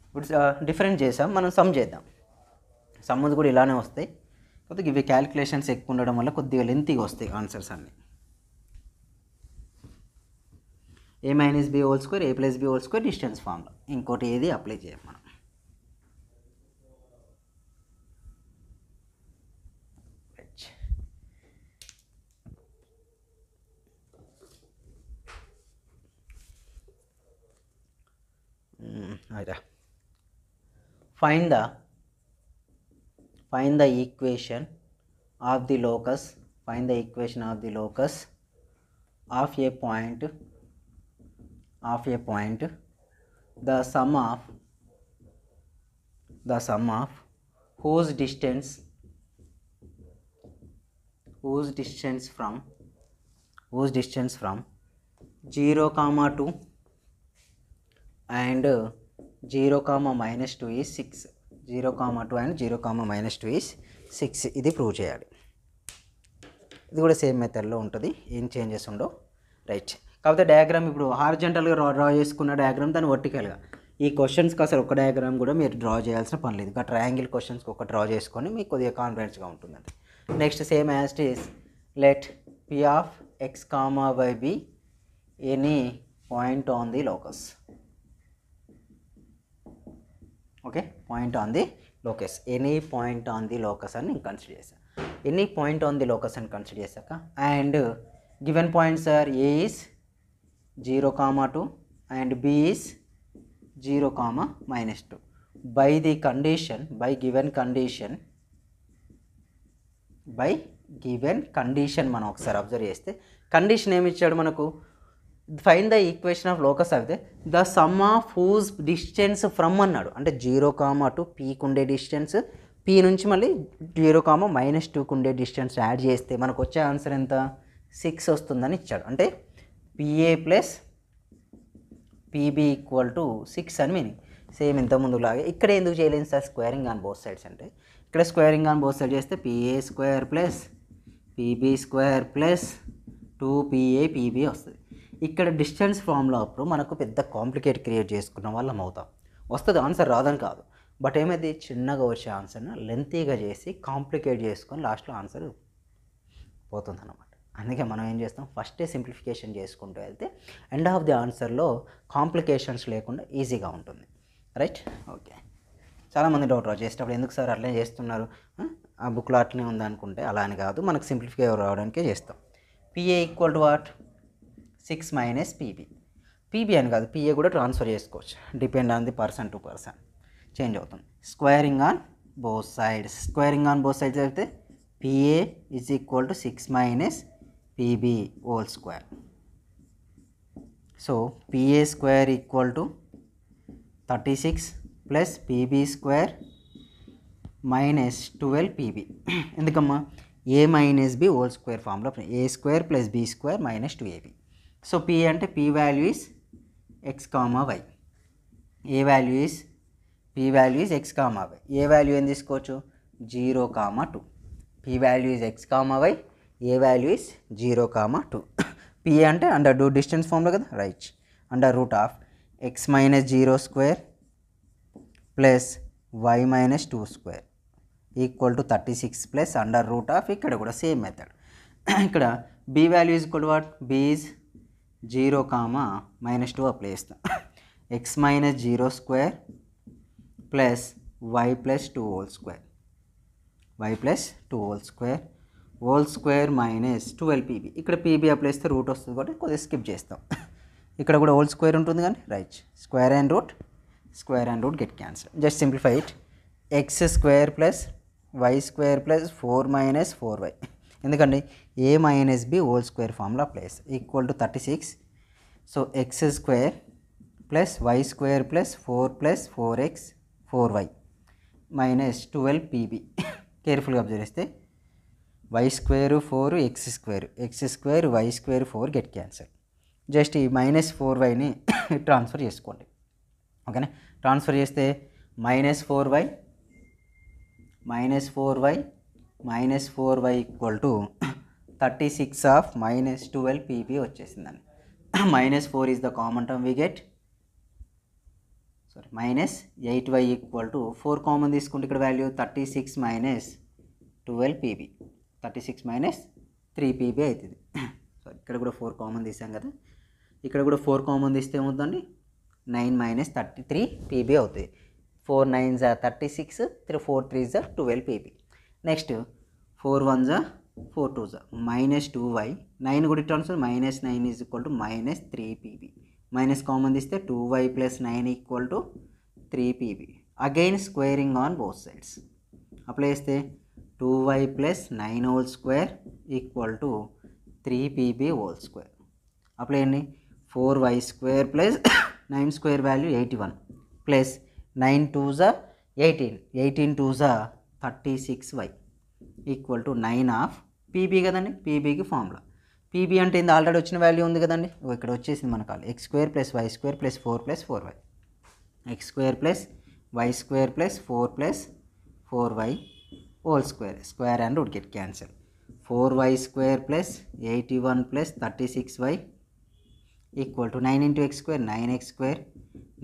ఇప్పుడు డిఫరెంట్ చేసాం మనం సమ్ చేద్దాం సమ్ముది కూడా ఇలానే వస్తాయి కొద్దిగా ఇవి క్యాలిక్యులేషన్స్ ఎక్కువ ఉండడం వల్ల కొద్దిగా లెంతీగా వస్తాయి ఆన్సర్స్ అన్నీ a - b whole square a + b whole square distance formula इनको तो ये भी अप्लाई ചെയ്യണം hi the find the find the equation of the locus find the equation of the locus of a point of a point the sum of the sum of whose distance whose distance from whose distance from 0 comma 2 and 0 comma minus 2 is 6 0 comma 2 and 0 comma minus 2 is 6 ఇది prove చేయాలి ఇది కూడా same మెథడ్లో ఉంటుంది ఏం changes ఉండవు right కాబట్టి diagram ఇప్పుడు హారిజాంటల్ గా డ్రా చేసుకున్న డయాగ్రమ్ దాని వర్టికల్ గా ఈ क्वेश्चंस కాస సర్ ఒక డయాగ్రమ్ కూడా మీరు డ్రా చేయాల్సిన పని లేదు కా ట్రయాంగిల్ क्वेश्चंस కి ఒక డ్రా చేసుకొని మీకు కొద్దిగా కాన్ఫర్న్స్ గా ఉంటుందండి నెక్స్ట్ సేమ్ ఆస్ టేస్ let p of x, y be any point on the locus okay point on the locus any point on the locus అని కన్సిడర్ చేసా any point on the locus అని కన్సిడర్ చేశాక and given point sir a is zero comma two and B is zero comma minus two by the condition by given condition by given condition మనం ఒకసారి observe చేస్తే condition ఏమి ఇచ్చాడు మనకు find the equation of locus అయితే the sum of whose distance from అన్నాడు అంటే zero comma to పీకి ఉండే డిస్టెన్స్ పీ నుంచి మళ్ళీ జీరో కామా మైనస్ టూకి ఉండే డిస్టెన్స్ యాడ్ చేస్తే మనకు వచ్చే ఆన్సర్ ఎంత సిక్స్ వస్తుందని ఇచ్చాడు అంటే PA plus PB equal to six అని మీనింగ్ సేమ్ ఇంతకుముందు లాగే ఇక్కడ ఎందుకు చేయలేదు sir squaring on both sides అంటే ఇక్కడ స్క్వేరింగ్ ఆన్ బోత్ సైడ్ చేస్తే PA square plus PB square plus two PA PB వస్తుంది ఇక్కడ డిస్టెన్స్ ఫార్ములా అప్పుడు మనకు పెద్ద కాంప్లికేట్ క్రియేట్ చేసుకున్న వాళ్ళం అవుతాం వస్తుంది ఆన్సర్ రాదని కాదు బట్ ఏమైంది చిన్నగా వచ్చే ఆన్సర్ను లెంతీగా చేసి కాంప్లికేట్ చేసుకొని లాస్ట్లో ఆన్సర్ పోతుంది అన్నమాట అందుకే మనం ఏం చేస్తాం ఫస్టే సింప్లిఫికేషన్ చేసుకుంటూ వెళ్తే ఎండ్ ఆఫ్ ది ఆన్సర్లో కాంప్లికేషన్స్ లేకుండా ఈజీగా ఉంటుంది రైట్ ఓకే చాలామంది డౌట్ రావు చేసేటప్పుడు ఎందుకు సార్ అట్లనే చేస్తున్నారు ఆ బుక్లో అట్లనే ఉందనుకుంటే అలా అని కాదు మనకు సింప్లిఫై రావడానికే చేస్తాం PA equal to what six minus PB PB అని కాదు పిఏ కూడా ట్రాన్స్ఫర్ చేసుకోవచ్చు depend on the person to person change అవుతుంది squaring on both sides squaring on both sides అయితే PA is equal to six minus pb whole square. So, pa square equal to 36 plus pb square minus 12 pb. ఎందుకమ్మా a minus b whole square formula a square plus b square minus 2ab. So, p అంటే p value is x comma y. a value is p value is x comma y. a value ఏం తీసుకోవచ్చు zero comma two p value is x comma y A value is zero comma two PA అంటే under do distance ఫామ్లో కదా right under root of x minus zero square plus y minus two square equal to thirty six plus under root of ఇక్కడ కూడా same method ఇక్కడ B value is equal what B zero comma minus two apply చేస్తాం x minus zero square plus y plus two whole square y plus two whole square whole square minus twelve PB ఇక్కడ PB apply చేస్తే root వస్తుంది కాబట్టి కొద్దిగా skip చేస్తాం ఇక్కడ కూడా whole square ఉంటుంది కానీ right square and root square and root get cancel just simplify it x square plus why square plus four minus four y ఎందుకండి A minus B whole square apply చేస్తాం equal to thirty six so x square plus why square plus four plus four x four y minus twelve PB కేర్ఫుల్గా observe చేస్తే y square four x square X square y square four get cancel just ఈ minus four వైని transfer చేసుకోండి ఓకేనా transfer చేస్తే minus four y minus four y minus four y equal to thirty six of minus twelve PB వచ్చేసిందని minus four is the common term we get sorry minus eight y equal to four common తీసుకుంటే ఇక్కడ value thirty six minus twelve PB thirty six minus three PB అవుతుంది so ఇక్కడ కూడా four common తీసాం కదా ఇక్కడ కూడా ఫోర్ కామన్ తీస్తే ఏమవుతుంది nine minus thirty three PB అవుతుంది ఫోర్ నైన్ జా thirty six three four three జా twelve PB next four one జా ఫోర్ టూ జా మైనస్ టూ వై నైన్ కూడా ఇట్లా వస్తుంది minus nine is equal to minus three PB minus common తీస్తే two y plus nine equal to three PB again squaring on both sides apply చేస్తే two y plus nine whole square equal to three PB whole square అప్పుడు ఏంటి four y square plus nine square value eighty one plus nine two జా eighteen eighteen two జా thirty six why equal to nine of PB కదండి పీబీకి formula PB అంటే ఇంత already వచ్చిన value ఉంది కదండి ఇక్కడ వచ్చేసింది మనకు x square plus why square plus four plus four y x square plus why square plus four plus four y whole square square and would get cancel four y square plus eighty one plus thirty six why equal to nine into x square nine x square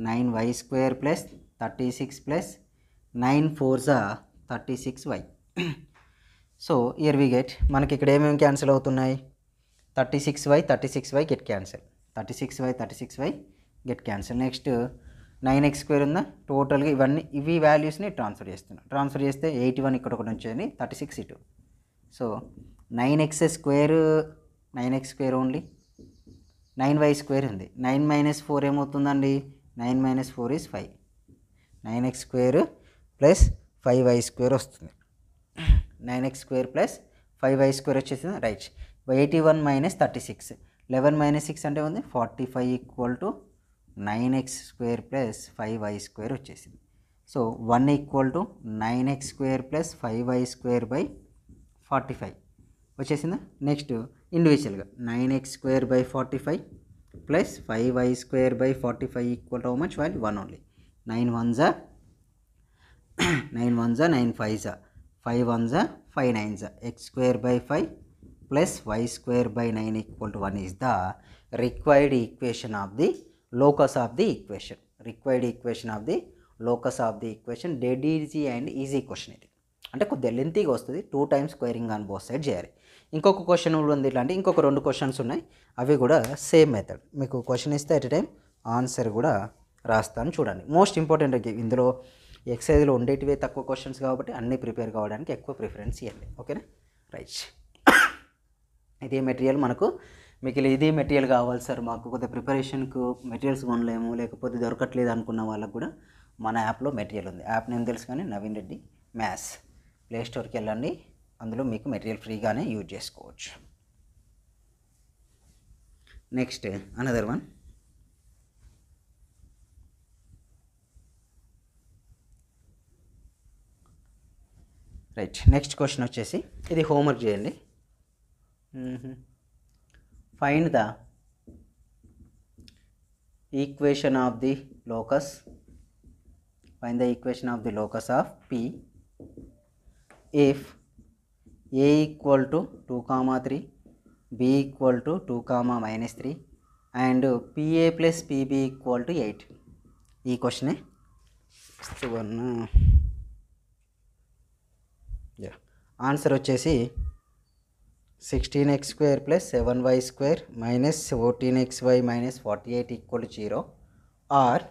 nine y square plus thirty six plus nine four జా thirty six y so here we get మనకి ఇక్కడ ఏమేమి cancel అవుతున్నాయి thirty six y thirty six y get cancel thirty six y thirty six y get cancel next nine x square ఉందా టోటల్గా ఇవన్నీ ఇవి వాల్యూస్ని ట్రాన్స్ఫర్ చేస్తున్నాను ట్రాన్స్ఫర్ చేస్తే ఎయిటీ వన్ ఇక్కడ ఒకటి వచ్చేది థర్టీ సిక్స్ ఇటు so nine x square nine x square only nine y square ఉంది నైన్ మైనస్ ఫోర్ ఏమవుతుందండి nine minus four is five nine x square plus five y square వస్తుంది nine x square plus five y square వచ్చేసింది right eighty one minus thirty six eleven minus six అంటే ఉంది forty five equal to nine x square plus five y square వచ్చేసింది so one equal to nine x square plus five y square by forty five వచ్చేసిందా next ఇండివిజువల్గా nine x square by forty five plus five y square by forty five equal to much value one only nine one జా nine one జా nine five జా five one జా five nine జా x square by five plus why square by nine equal to one is the required equation of the locus of the equation required equation of the locus of the equation dead easy and easy question ఇది అంటే కొద్దిగా లెంతీగా వస్తుంది two times squaring on both side చేయాలి ఇంకొక question కూడా ఉంది ఇట్లాంటి ఇంకొక రెండు క్వశ్చన్స్ ఉన్నాయి అవి కూడా సేమ్ మెథడ్ మీకు క్వశ్చన్ ఇస్తే ఎట్ టైం ఆన్సర్ కూడా రాస్తాను చూడండి మోస్ట్ ఇంపార్టెంట్ ఇందులో ఎక్సైజ్లో ఉండేటివే తక్కువ క్వశ్చన్స్ కాబట్టి అన్నీ ప్రిపేర్ కావడానికి ఎక్కువ ప్రిఫరెన్స్ ఇవ్వండి ఓకేనా రైట్ ఇదే మెటీరియల్ మనకు మీకు ఇదే మెటీరియల్ కావాలి సార్ మాకు కొద్దిగా ప్రిపరేషన్కు మెటీరియల్స్ కొనలేము లేకపోతే దొరకట్లేదు అనుకున్న వాళ్ళకు కూడా మన యాప్లో మెటీరియల్ ఉంది యాప్ నేను తెలుసు కానీ నవీన్ రెడ్డి మ్యాథ్స్ ప్లే స్టోర్కి వెళ్ళండి అందులో మీకు మెటీరియల్ ఫ్రీగానే యూజ్ చేసుకోవచ్చు next another one right next question వచ్చేసి ఇది హోంవర్క్ చేయండి find the equation of the locus find the equation of the locus of p if a equal to 2 comma 3 b equal to 2 comma minus 3 and pa plus pb equal to 8 ఈ క్వశ్చనే one answer వచ్చేసి sixteen x square plus seven y square minus fourteen x y minus forty eight equal to zero or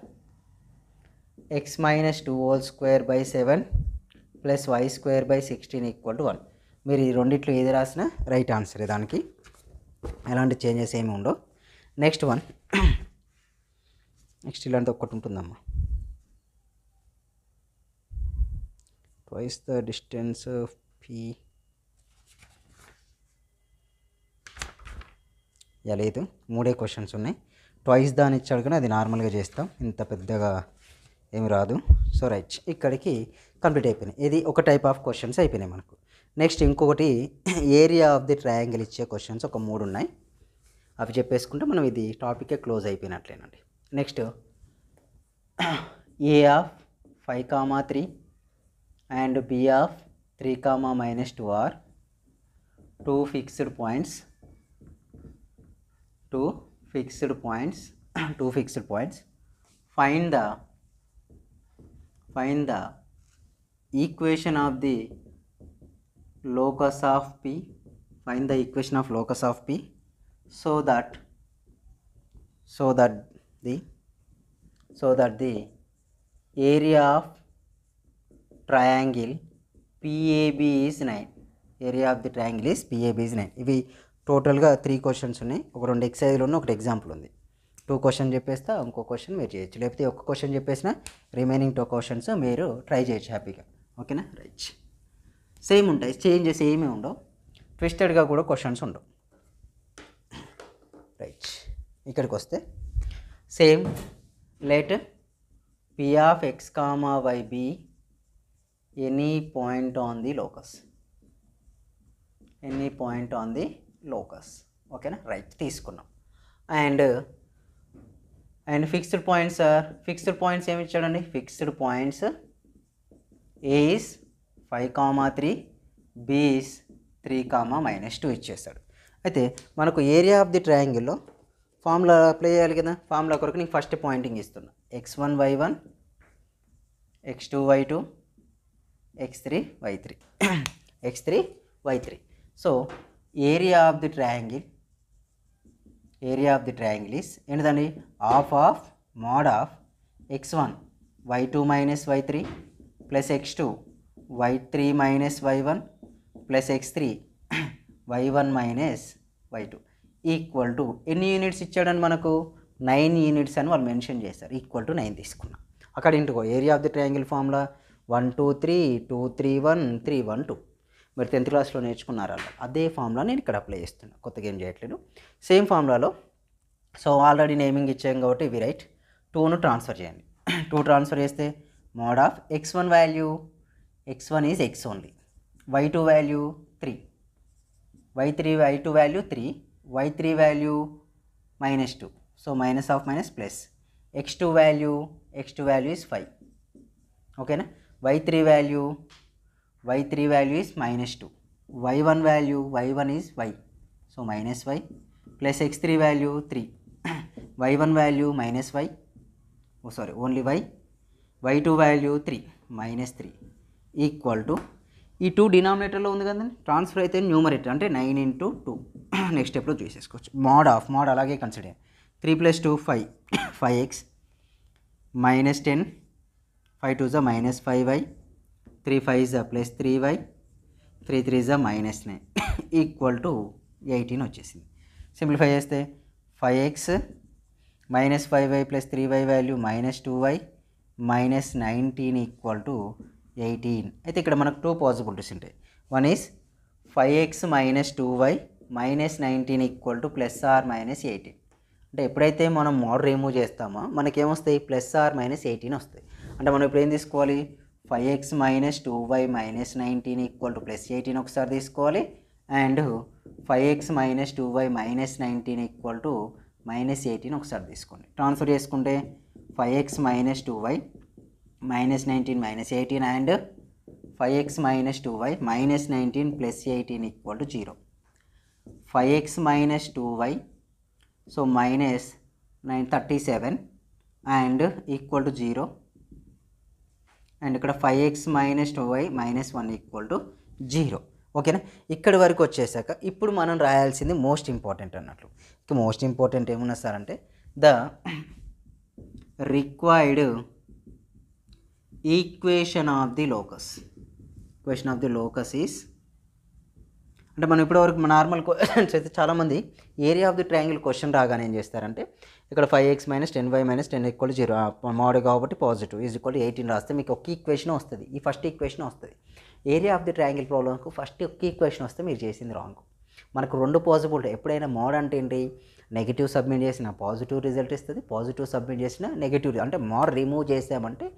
x minus two whole square by seven plus why square by sixteen equal to one మీరు ఈ రెండిట్లు ఏది రాసినా right answer దానికి ఎలాంటి changes ఏమి ఉండవు next one next ఇలాంటి ఒకటి ఉంటుందమ్మా twice the distance of P ఇలా లేదు మూడే క్వశ్చన్స్ ఉన్నాయి ట్వైస్ దాని ఇచ్చాడు కానీ అది నార్మల్గా చేస్తాం ఇంత పెద్దగా ఏమి రాదు సో రైట్ ఇక్కడికి కంప్లీట్ అయిపోయినాయి ఇది ఒక టైప్ ఆఫ్ క్వశ్చన్స్ అయిపోయినాయి మనకు నెక్స్ట్ ఇంకొకటి ఏరియా ఆఫ్ ది ట్రయాంగిల్ ఇచ్చే క్వశ్చన్స్ ఒక మూడు ఉన్నాయి అవి చెప్పేసుకుంటే మనం ఇది టాపికే క్లోజ్ అయిపోయినట్లేనండి next A of five comma three and B of three comma minus two are two fixed points two fixed points two fixed points find the find the equation of the locus of p find the equation of locus of p so that so that the so that the area of triangle PAB is 9 area of the triangle is PAB is 9 if we టోటల్గా three questions ఉన్నాయి ఒక రెండు ఎక్సైజ్లు ఉన్నాయి ఒకటి example ఉంది two question చెప్పేస్తా ఇంకో question మీరు చేయొచ్చు లేకపోతే ఒక క్వశ్చన్ చెప్పేసిన రిమైనింగ్ టూ క్వశ్చన్స్ మీరు ట్రై చేయొచ్చు హ్యాపీగా ఓకేనా రైట్ సేమ్ ఉంటాయి చేంజెస్ సేమే ఉండవు ట్విస్టెడ్గా కూడా క్వశ్చన్స్ ఉండవు రైట్ ఇక్కడికి వస్తే same let P of of X comma y be any point on the locus any point on the locus ఓకేనా రైట్ తీసుకున్నాం and and fixed points sir fixed points ఏమి ఇచ్చాడండి fixed points A's five comma three B's three comma minus two ఇచ్చేస్తాడు అయితే మనకు area of the ట్రయాంగిల్లో formula apply చేయాలి కదా ఫార్ములా కొరకు నీకు ఫస్ట్ పాయింటింగ్ ఇస్తున్నా x one why one X two why two X three y three x three y three so area of the triangle area of the triangle is ఏంటిదండి half of mod of x one y two minus y three plus x two y three minus why one plus x three y one minus y two equal to ఎన్ని units ఇచ్చాడని మనకు nine units అని వాళ్ళు mention చేస్తారు equal to nine తీసుకున్నాం అక్కడ ఇంటికో area of the triangle formula one two three two three one three one two మీరు టెన్త్ క్లాస్లో నేర్చుకున్నారు అలా అదే ఫార్ములా నేను ఇక్కడ అప్లై చేస్తున్నాను కొత్తగా ఏం చేయట్లేదు సేమ్ ఫార్ములాలో సో ఆల్రెడీ నేమింగ్ ఇచ్చాం కాబట్టి ఇవి రైట్ టూను ట్రాన్స్ఫర్ చేయండి టూ ట్రాన్స్ఫర్ చేస్తే mod of x one value x one is X only y two value three y three y two value three y three value minus two so minus of minus plus x two value X two value is five ఓకేనా y three value y3 value is minus 2 y1 value y1 is y so minus y plus x3 value 3 y1 value minus y oh sorry only y y2 value 3 minus 3 equal to ఈ two డినామినేటర్లో ఉంది కదండి transfer అయితే numerator అంటే nine into two next స్టెప్లో చూసేసుకోవచ్చు mod of mod అలాగే consider three plus two five five x minus ten five two జ minus five y three five is plus three y three three is minus nine equal to eighteen వచ్చేసింది simplify చేస్తే five x minus five y plus three y value minus two y minus nineteen equal to eighteen అయితే ఇక్కడ మనకు two possibilities ఉంటాయి one is five x minus two y minus nineteen equal to plus or minus eighteen అంటే ఎప్పుడైతే మనం model remove చేస్తామో మనకేమొస్తాయి plus or minus eighteen వస్తాయి అంటే మనం ఇప్పుడు ఏం తీసుకోవాలి five x minus two y minus nineteen equal to plus eighteen ఒకసారి తీసుకోవాలి and five x minus two y minus nineteen equal to minus eighteen ఒకసారి తీసుకోండి ట్రాన్స్ఫర్ చేసుకుంటే five x minus two y minus nineteen minus eighteen and five x minus two y minus nineteen plus eighteen equal to zero five x minus two y so minus nine thirty seven and equal to zero and ఇక్కడ five x minus two y minus one equal to zero ఓకేనా ఇక్కడి వరకు వచ్చేసాక ఇప్పుడు మనం రాయాల్సింది most important అన్నట్లు ఇక most important ఏమున్నా సార్ అంటే the required equation of the locus equation of the locus is అంటే మనం ఇప్పటివరకు నార్మల్ క్వశ్చన్స్ అయితే చాలామంది area of the triangle question రాగానే ఏం చేస్తారంటే ఇక్కడ five x minus ten why minus ten equal zero mod కాబట్టి పాజిటివ్ ఈజ్ ఈక్వల్ ఎయిటీన్ రాస్తే మీకు ఒక ఈక్వేషన్ వస్తుంది ఈ ఫస్ట్ ఈక్వేషన్ వస్తుంది ఏరియా ఆఫ్ ది ట్రయాంగిల్ ప్రాబ్లంకు ఫస్ట్ ఒక్క ఈక్వేషన్ వస్తే మీరు చేసింది రాంగ్ మనకు రెండు పాజిబిలిటీ ఎప్పుడైనా మోడ్ అంటే ఏంటి నెగిటివ్ సబ్మిట్ చేసిన పాజిటివ్ రిజల్ట్ ఇస్తుంది పాజిటివ్ సబ్మిట్ చేసిన నెగిటివ్ అంటే మోడ్ రిమూవ్ చేసామంటే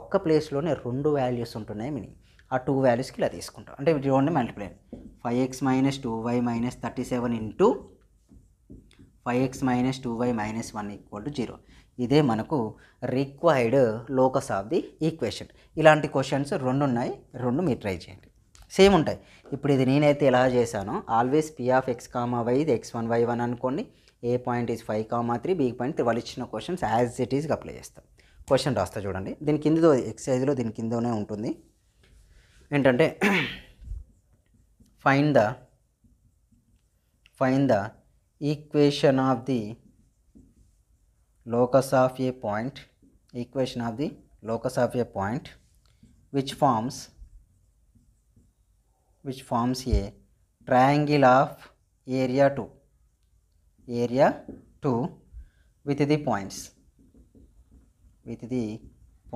ఒక్క ప్లేస్లోనే రెండు వాల్యూస్ ఉంటున్నాయి మీనింగ్ ఆ టూ వాల్యూస్కి ఇలా తీసుకుంటాం అంటే చూడండి multiply five x minus two y minus thirty seven into five x minus two y minus one equal to zero ఇదే మనకు required locus of the equation ఇలాంటి క్వశ్చన్స్ రెండు ఉన్నాయి రెండు మీరు ట్రై చేయండి సేమ్ ఉంటాయి ఇప్పుడు ఇది నేనైతే ఎలా చేశానో always P of X comma y ఇది ఎక్స్ వన్ వై వన్ అనుకోండి A point is five comma three B point three వాళ్ళు ఇచ్చిన క్వశ్చన్స్ యాజ్ ఇట్ ఈజ్గా అప్లై చేస్తాం క్వశ్చన్ రాస్తా చూడండి దీని కిందతో ఎక్సైజ్లో దీని కిందనే ఉంటుంది ఏంటంటే find the find the equation of the locus of a point equation of the locus of a point which forms which forms a triangle of area 2 area 2 with the points with the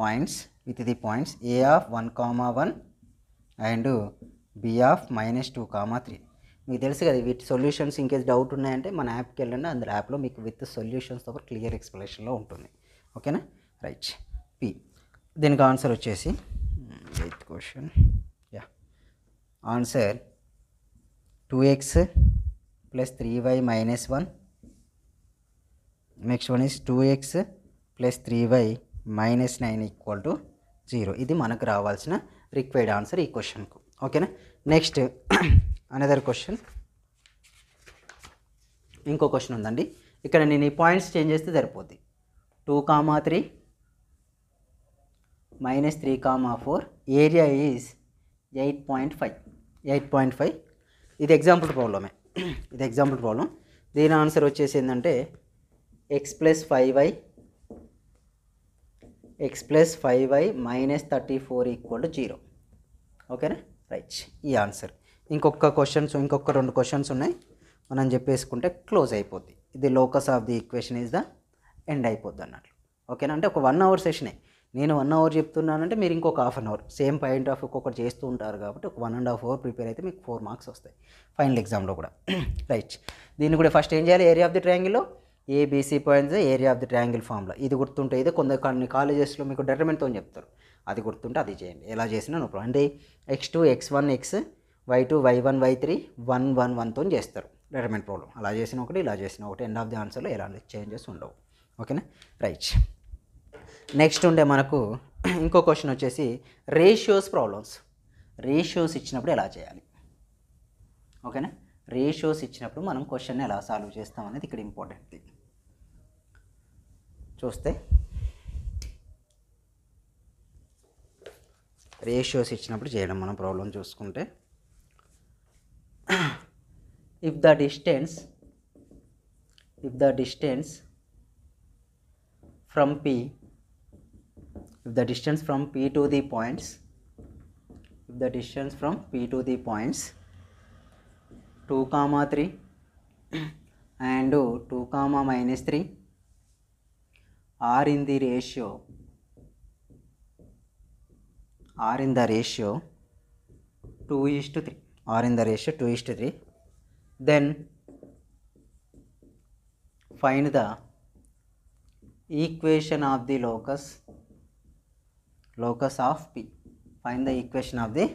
points with the points a of 1 comma 1 and b of minus 2 comma 3 మీకు తెలుసు కదా వీటి solutions ఇంకేజ్ doubt ఉన్నాయంటే మన యాప్కి వెళ్ళండి అందులో యాప్లో మీకు విత్ సొల్యూషన్స్తో పాటు క్లియర్ ఎక్స్ప్లెనేషన్లో ఉంటుంది ఓకేనా రైట్ పి దీనికి ఆన్సర్ వచ్చేసి eighth question yeah answer two x plus three y minus one next one is two x plus three y minus nine equal to zero ఇది మనకు రావాల్సిన రిక్వైర్డ్ ఆన్సర్ ఈ క్వశ్చన్కు ఓకేనా నెక్స్ట్ అనదర్ క్వశ్చన్ ఇంకో question ఉందండి ఇక్కడ నేను ఈ పాయింట్స్ చేంజ్ చేస్తే సరిపోద్ది two comma three minus three comma four area is eight point five eight point five ఇది ఎగ్జాంపుల్ ప్రాబ్లమే ఇది ఎగ్జాంపుల్ ప్రాబ్లం దీని ఆన్సర్ వచ్చేసి ఏంటంటే x plus five y x plus five y minus thirty four equal to zero ఓకేనా right ఈ answer ఇంకొక questions ఇంకొక రెండు క్వశ్చన్స్ ఉన్నాయి మనం చెప్పేసుకుంటే క్లోజ్ అయిపోద్ది ఇది locus of the equation is the end అయిపోద్ది అన్నట్లు ఓకేనా అంటే ఒక వన్ అవర్ సెషనే నేను వన్ అవర్ చెప్తున్నానంటే మీరు ఇంకొక half an hour same point of ఒక్కొక్కటి చేస్తూ ఉంటారు కాబట్టి ఒక one and half hour prepare అయితే మీకు ఫోర్ మార్క్స్ వస్తాయి ఫైనల్ ఎగ్జామ్లో కూడా రైట్ దీన్ని కూడా ఫస్ట్ ఏం చేయాలి ఏరియా ఆఫ్ ది ట్రయాంగిల్లో ABC points area of the triangle ఫామ్లో ఇది గుర్తుంటే ఇది కొంత కొన్ని కాలేజెస్లో మీకు డెటర్మెంట్తో చెప్తారు అది గుర్తుంటే అది చేయండి ఎలా చేసినా నో ప్రాబ్లం అంటే x two x one x y two y one y three one one వన్తో చేస్తారు డెటర్మెంట్ ప్రాబ్లం అలా చేసిన ఒకటి ఇలా చేసిన ఒకటి ఎండ్ ఆఫ్ ది ఆన్సర్లో ఎలాంటి చేంజెస్ ఉండవు ఓకేనా రైట్ నెక్స్ట్ ఉండే మనకు ఇంకో క్వశ్చన్ వచ్చేసి రేషియోస్ ప్రాబ్లమ్స్ రేషియోస్ ఇచ్చినప్పుడు ఎలా చేయాలి ఓకేనా రేషియోస్ ఇచ్చినప్పుడు మనం క్వశ్చన్ ఎలా సాల్వ్ చేస్తాం అనేది ఇక్కడ ఇంపార్టెంట్ థింగ్ చూస్తే రేషియోస్ ఇచ్చినప్పుడు చేయడం మనం ప్రాబ్లం చూసుకుంటే if the distance if the distance from P if the distance from P to the points if the distance from P to the points 2 comma 3 and 2 comma minus 3 are in the ratio are in the ratio 2 is to 3 r in the ratio 2 is to 3 then find the equation of the locus locus of p find the equation of the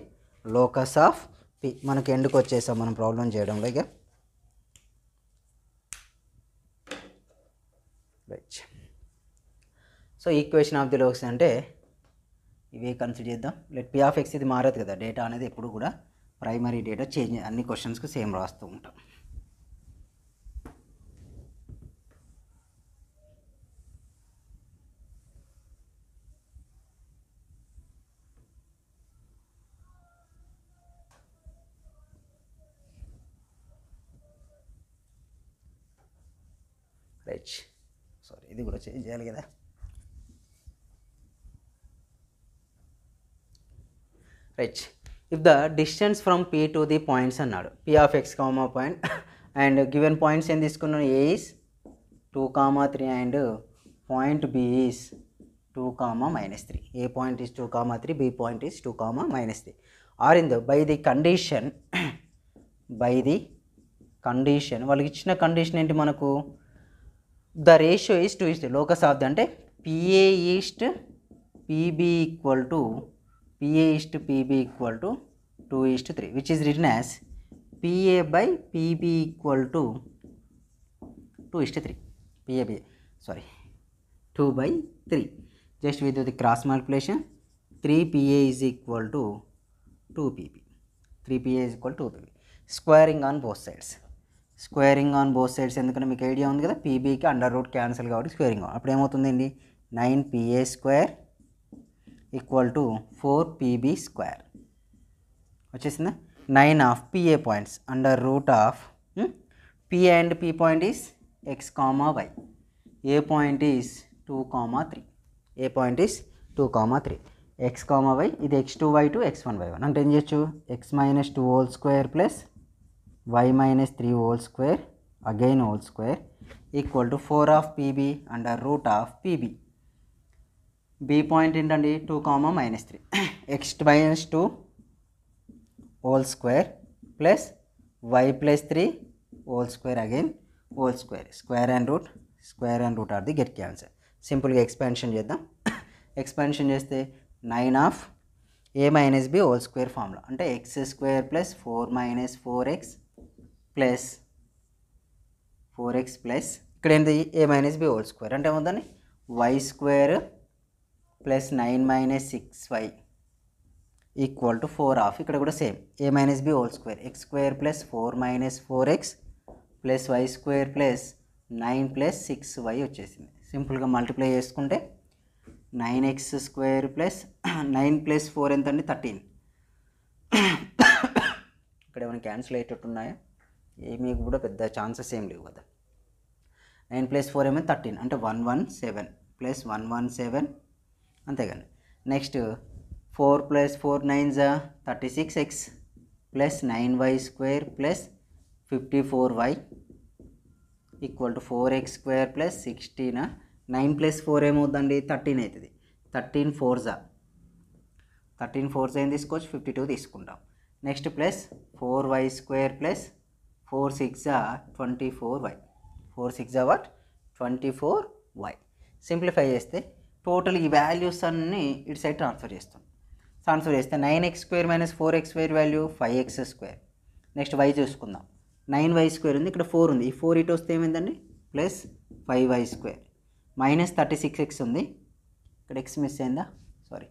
locus of p మనకు ఎండ్కి వచ్చేసాం మనం problem చేయడంలో ఇక right so equation of the locus అంటే ఇవే consider చేద్దాం let P of X ఇది మారదు కదా డేటా అనేది ఎప్పుడు కూడా ప్రైమరీ డేటా చేంజ్ అన్ని క్వశ్చన్స్కి సేమ్ రాస్తూ ఉంటాం సారీ ఇది కూడా చేంజ్ చేయాలి కదా right if the distance from P to the points అన్నాడు P of X comma point and given points ఏం తీసుకున్నాను A is two comma three and point B is two comma minus three A point is two comma three B point is two comma minus three are in the by the condition by the condition వాళ్ళకి ఇచ్చిన condition ఏంటి మనకు the ratio is two is to locus of the అంటే PA is to PB equal to PA is to PB equal to 2 is to 3 which is written as PA by PB equal to 2 is to 3 PA by sorry 2 by 3 just with the cross multiplication 3 PA is equal to 2 PB 3 PA is equal to 2 PB squaring on both sides squaring on both sides ఎందుకంటే మీకు idea ఉంది కదా పీబీకి under root cancel కాబట్టి squaring on అప్పుడు ఏమవుతుందండి nine PA square equal to four PB square వచ్చేసిందా nine of PA points under root of P and P point is x comma y A point is two comma three A point is two comma three x comma y ఇది x two why two x one why one అంటే ఏం చేయొచ్చు x minus two whole square plus y minus three whole square again whole square equal to four of PB under root of PB B point ఏంటండి two comma minus three x minus two whole square plus y plus three whole square again whole square square and root square and root are the get cancel సింపుల్గా expansion చేద్దాం expansion చేస్తే nine of A minus B whole square ఫామ్లో అంటే x square plus four minus four X plus four X plus ఇక్కడ ఏంటి A minus B whole square అంటే ఏమవుతుంది y square plus nine minus six why equal to four half ఇక్కడ కూడా same A minus B whole square X square plus four minus four X plus why square plus nine plus six y వచ్చేసింది సింపుల్గా multiply చేసుకుంటే nine x square plus nine plus four ఎంత అండి thirteen ఇక్కడ ఏమైనా cancel అయ్యేటట్టున్నాయా ఏమీ కూడా పెద్ద ఛాన్సెస్ ఏం లేవు కదా నైన్ ప్లస్ ఫోర్ ఏమైనా థర్టీన్ అంటే one one seven plus one one seven అంతేగాని next four plus four nine జా thirty six x plus nine y square plus fifty four y equal to four x square plus సిక్స్టీనా nine plus four ఏమవుతుందండి thirteen అవుతుంది thirteen four జా thirteen fours ఏం తీసుకోవచ్చు fifty two తీసుకుంటాం next plus four y square plus four six twenty four y four six what twenty four y simplify చేస్తే total ఈ values అన్నీ ఇటు సైడ్ ట్రాన్స్ఫర్ చేస్తాం ట్రాన్స్ఫర్ చేస్తే nine x square minus four x square value five X square next y చూసుకుందాం nine y square ఉంది ఇక్కడ four ఉంది ఈ ఫోర్ ఇటు వస్తే ఏమైందండి plus five y square minus thirty six x ఉంది ఇక్కడ ఎక్స్ మిస్ అయిందా సారీ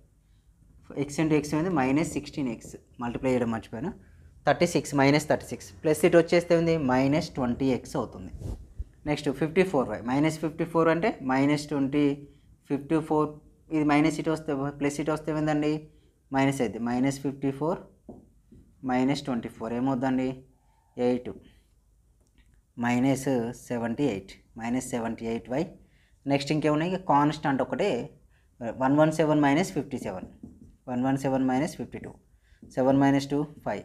ఎక్స్ ఇంటూ ఎక్స్ ఉంది మైనస్ సిక్స్టీన్ ఎక్స్ మల్టిప్లై చేయడం మర్చిపోయాను thirty six minus thirty six plus ఇటు వచ్చేస్తే ఉంది మైనస్ ట్వంటీ ఎక్స్ అవుతుంది next fifty four y minus fifty four అంటే మైనస్ ట్వంటీ ఫిఫ్టీ ఫోర్ ఇది మైనస్ ఇటు వస్తే ప్లస్ ఇటు వస్తే ఏందండి మైనస్ అయితే minus fifty four minus twenty four ఏమవుద్దండి eight minus seventy eight minus seventy eight y next ఇంకేమున్నాయి కాన్స్టాంట్ ఒకటే one one seven minus fifty seven one one seven minus fifty two seven minus two five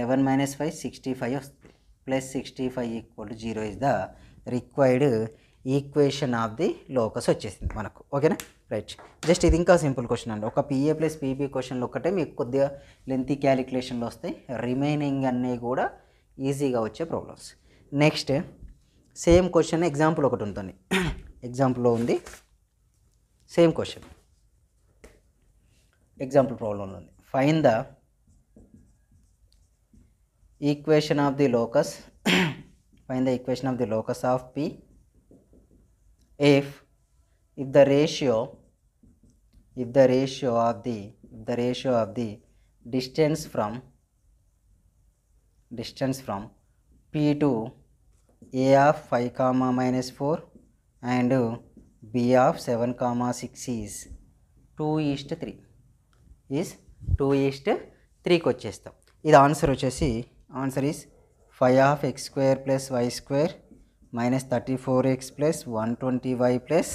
eleven minus five sixty five వస్తుంది plus sixty five equal to zero is the required equation of the locus వచ్చేసింది మనకు ఓకేనా right just ఇది ఇంకా simple question అండి ఒక PA plus PB క్వశ్చన్లు ఒకటే మీకు కొద్దిగా లెంతీ క్యాలిక్యులేషన్లు వస్తాయి రిమైనింగ్ అన్నీ కూడా ఈజీగా వచ్చే problems next same question example ఒకటి ఉంటుంది ఎగ్జాంపుల్లో ఉంది సేమ్ క్వశ్చన్ ఎగ్జాంపుల్ ప్రాబ్లంలో ఉంది find the equation of the locus find the equation of the locus of P if if the ratio if the ratio of the if the ratio of the distance from distance from p to a of 5 comma minus 4 and b of 7 comma 6 is 2 is to is to three is two is to త్రీకి వచ్చేస్తాం ఇది answer వచ్చేసి answer is five of x square plus why square minus thirty four X plus one twenty y plus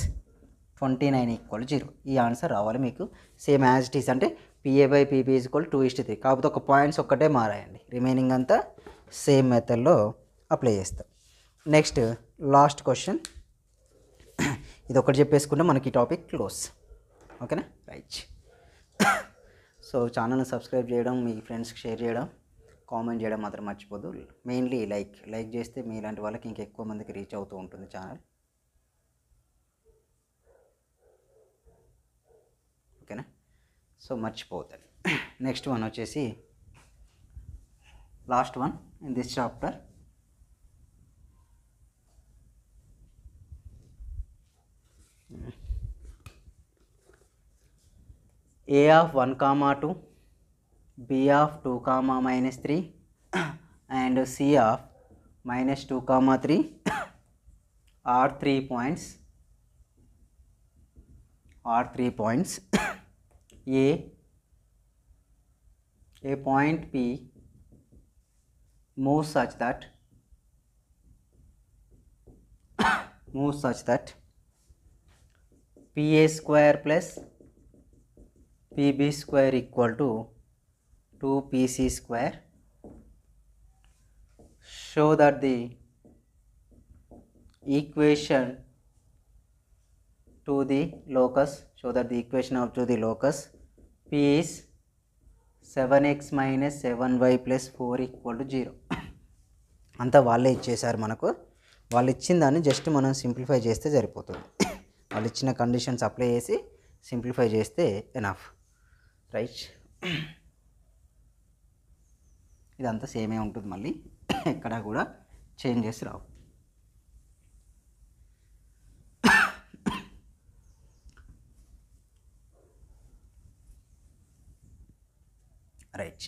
twenty nine equal zero ఈ answer రావాలి మీకు same as it is అంటే PA by PB is equal two is to three కాకపోతే ఒక points ఒక్కటే మారాయండి remaining అంతా same మెథడ్లో అప్లై చేస్తాం నెక్స్ట్ లాస్ట్ క్వశ్చన్ ఇది ఒకటి చెప్పేసుకుంటే మనకి టాపిక్ క్లోజ్ ఓకేనా రైట్ సో ఛానల్ని సబ్స్క్రైబ్ చేయడం మీ ఫ్రెండ్స్కి షేర్ చేయడం కామెంట్ చేయడం మాత్రం మర్చిపోదు మెయిన్లీ లైక్ లైక్ చేస్తే మీలాంటి వాళ్ళకి ఇంకెక్కువ మందికి రీచ్ అవుతూ ఉంటుంది ఛానల్ ఓకేనా సో మర్చిపోవద్దండి నెక్స్ట్ వన్ వచ్చేసి last one in this chapter A of one comma two b of 2 comma minus 3 and c of minus 2 comma 3 are 3 points are 3 points a a point p moves such that moves such that pa square plus pb square equal to 2 pc square show that the equation to the locus show that the equation of to the locus p is 7x minus 7y plus 4 equal to 0 అంతా వాళ్ళే ఇచ్చేసారు మనకు వాళ్ళు ఇచ్చిన దాన్ని just మనం simplify చేస్తే సరిపోతుంది వాళ్ళు ఇచ్చిన కండిషన్స్ అప్లై చేసి సింప్లిఫై చేస్తే ఎనఫ్ రైట్ ఇదంతా సేమే ఉంటుంది మళ్ళీ ఎక్కడా కూడా చేంజెస్ రావు right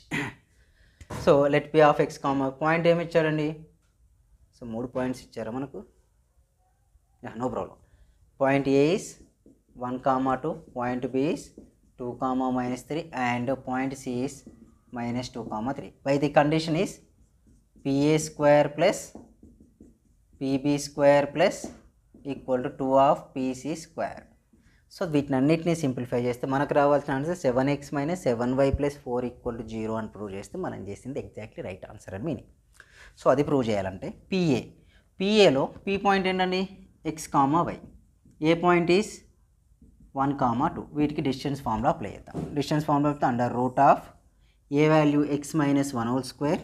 so let P of x comma point ఏమి ఇచ్చారండి సో మూడు పాయింట్స్ ఇచ్చారా మనకు no problem point A is one comma two point B is two comma minus three and point C minus two comma three by the condition is PA square plus PB square plus equal to two of PC square so అన్నింటినీ simplify చేస్తే మనకు రావాల్సిన answer seven x minus seven y plus four equal to zero అని prove చేస్తే మనం చేసింది exactly right answer అని meaning so అది ప్రూవ్ చేయాలంటే పిఏ పిఏలో పి పాయింట్ ఏంటండి x comma y A point is one comma two వీటికి డిస్టెన్స్ ఫార్ములా అప్లై చేద్దాం distance formula under root of A value x minus one whole square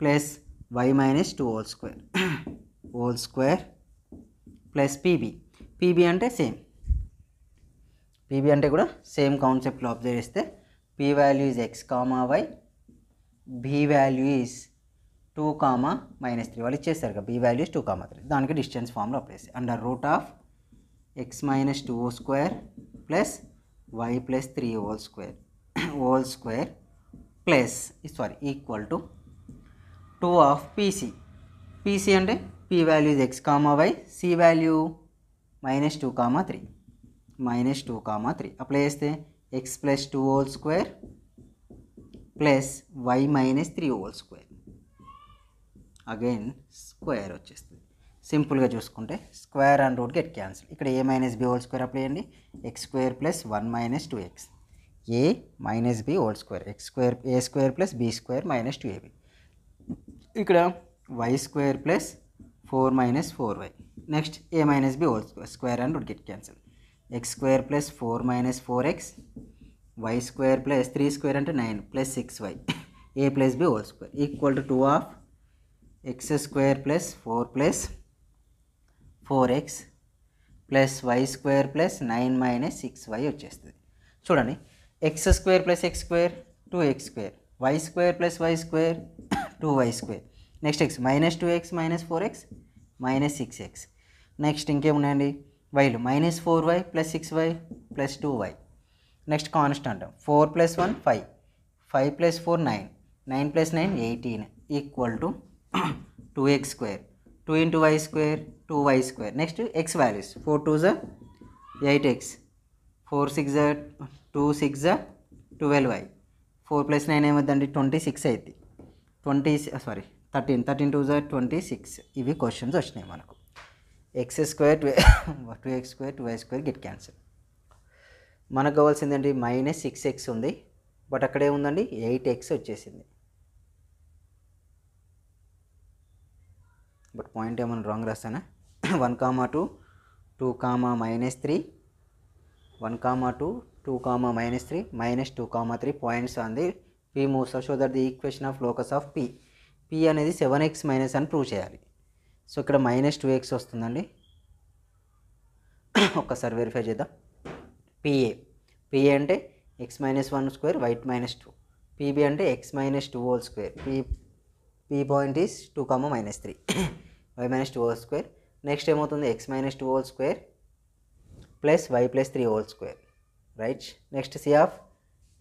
plus y minus two whole square whole square plus PB PB అంటే same PB అంటే కూడా same కాన్సెప్ట్లో observe చేస్తే P value is x comma y B value is two comma minus three వాళ్ళు ఇచ్చేస్తారు కదా B value two comma three దానికి distance ఫామ్లో apply under root of x minus two ఓ square plus y plus three whole square whole square plus sorry equal to two of PC PC అంటే P value is x comma y C value minus two comma three minus two comma three apply చేస్తే x plus two whole square plus y minus three whole square again square వచ్చేస్తుంది సింపుల్గా చూసుకుంటే square and root get cancel ఇక్కడ A minus B whole square apply చేయండి x square plus one minus two x A minus B whole square X square A square plus B square minus two AB ఇక్కడ y square plus four minus four y next A minus B whole square square and would get cancel x square plus four minus four x why square plus three square అంటే nine plus six y A plus B whole square equal to two of x square plus four plus four X plus why square plus nine minus six y వచ్చేస్తుంది చూడండి x square plus X square two X square y square plus why square two why square next X minus two X minus four X minus six x next ఇంకేమున్నాయండి వైలు minus four y plus six y plus two y next constant four plus one five five plus four nine nine plus nine eighteen equal to two X square two into y square two why square next x values four two జ eight x four six జ two six twelve అయ్యి four plus nine ఏమవుతుందండి twenty six అవుతుంది twenty sorry thirteen thirteen two జా twenty six ఇవి questions వచ్చినాయి మనకు x square two two X square two why square get cancel మనకు కావాల్సిందండి మైనస్ సిక్స్ ఎక్స్ ఉంది బట్ అక్కడే ఉందండి ఎయిట్ ఎక్స్ వచ్చేసింది బట్ పాయింట్ ఏమైనా రాంగ్ రాస్తానా one comma two two comma minus three one comma two two comma minus three minus two comma three points అంది P moves moves so that the equation of locus of P p అనేది seven x minus అని prove చేయాలి so ఇక్కడ minus two x వస్తుందండి ఒక్కసారి verify చేద్దాం PA PA అంటే X minus one square white minus two PB అంటే X minus two whole square P P point is two comma minus three y minus two whole square next ఏమవుతుంది x minus two whole square plus y plus three whole square right next C of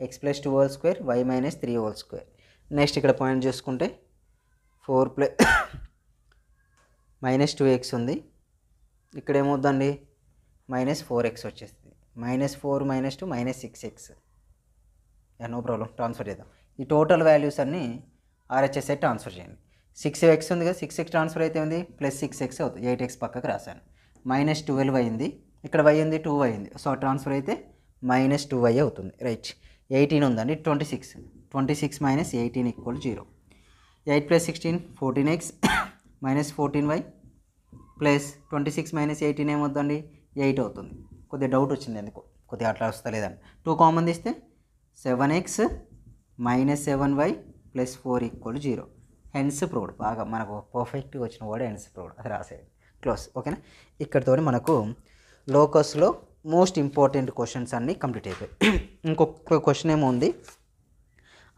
x plus two whole square why minus three whole square next ఇక్కడ point చూసుకుంటే four plus minus two x ఉంది ఇక్కడ ఏమవుద్దండి minus four x వచ్చేస్తుంది minus four minus two minus six x no problem transfer చేద్దాం ఈ total values అన్నీ అయితే ట్రాన్స్ఫర్ చేయండి సిక్స్ ఎక్స్ ఉంది కదా సిక్స్ ఎక్స్ ట్రాన్స్ఫర్ అయితే ఉంది ప్లస్ సిక్స్ ఎక్స్ అవుతుంది ఎయిట్ ఎక్స్ పక్కకు రాశాను మైనస్ టువెల్వ్ అయింది ఇక్కడ వై ఉంది టూ అయింది సో ట్రాన్స్ఫర్ అయితే మైనస్ టూ వై అవుతుంది రైట్ ఎయిటీన్ ఉందండి twenty six twenty six minus eighteen equal zero eight plus sixteen fourteen x minus fourteen y plus twenty six minus eighteen ఏమవుతుందండి eight అవుతుంది కొద్దిగా doubt వచ్చింది ఎందుకు కొద్దిగా అట్లా వస్తలేదండి టూ కామన్ తీస్తే seven x minus seven y plus four equal zero hence proved బాగా మనకు పర్ఫెక్ట్గా వచ్చిన వర్డ్ హెన్స్ ప్రోడ్ అది రాసేది క్లోజ్ ఓకేనా ఇక్కడితో మనకు లోకస్లో మోస్ట్ ఇంపార్టెంట్ క్వశ్చన్స్ అన్నీ కంప్లీట్ అయిపోయాయి ఇంకొక క్వశ్చన్ ఏమో ఉంది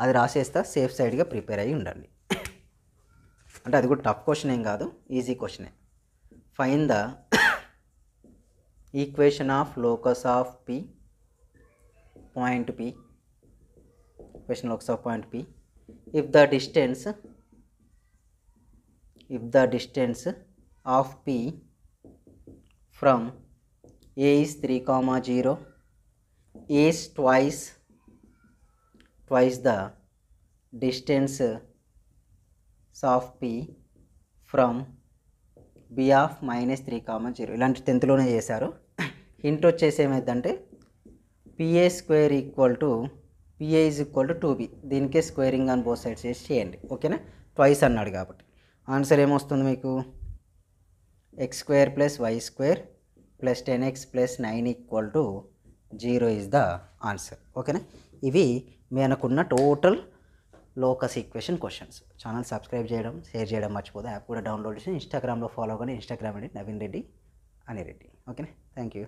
అది రాసేస్తా సేఫ్ సైడ్గా ప్రిపేర్ అయ్యి ఉండండి అంటే అది కూడా టఫ్ క్వశ్చన్ ఏం కాదు ఈజీ క్వశ్చనే fine the equation of locus of P point P equation locus of point P if the distance if the distance of P from A is three comma zero is twice twice the distance of P from B of minus three comma zero ఇలాంటి టెన్త్లోనే చేశారు hint వచ్చేసి ఏమైందంటే PA square equal to PA is equal to two B దీనికే squaring అని both sides చేసి చేయండి ఓకేనా ట్వైస్ అన్నాడు కాబట్టి ఆన్సర్ ఏమొస్తుంది మీకు x square plus why square plus ten x plus nine equal to zero is the answer ఓకేనా ఇవి అనుకున్న total locus equation questions channel subscribe చేయడం షేర్ చేయడం మర్చిపోదు యాప్ కూడా డౌన్లోడ్ చేసి ఇన్స్టాగ్రామ్లో ఫాలో కానీ ఇన్స్టాగ్రామ్ రెడ్డి నవీన్ రెడ్డి అని రెడ్డి ఓకేనా థ్యాంక్ యూ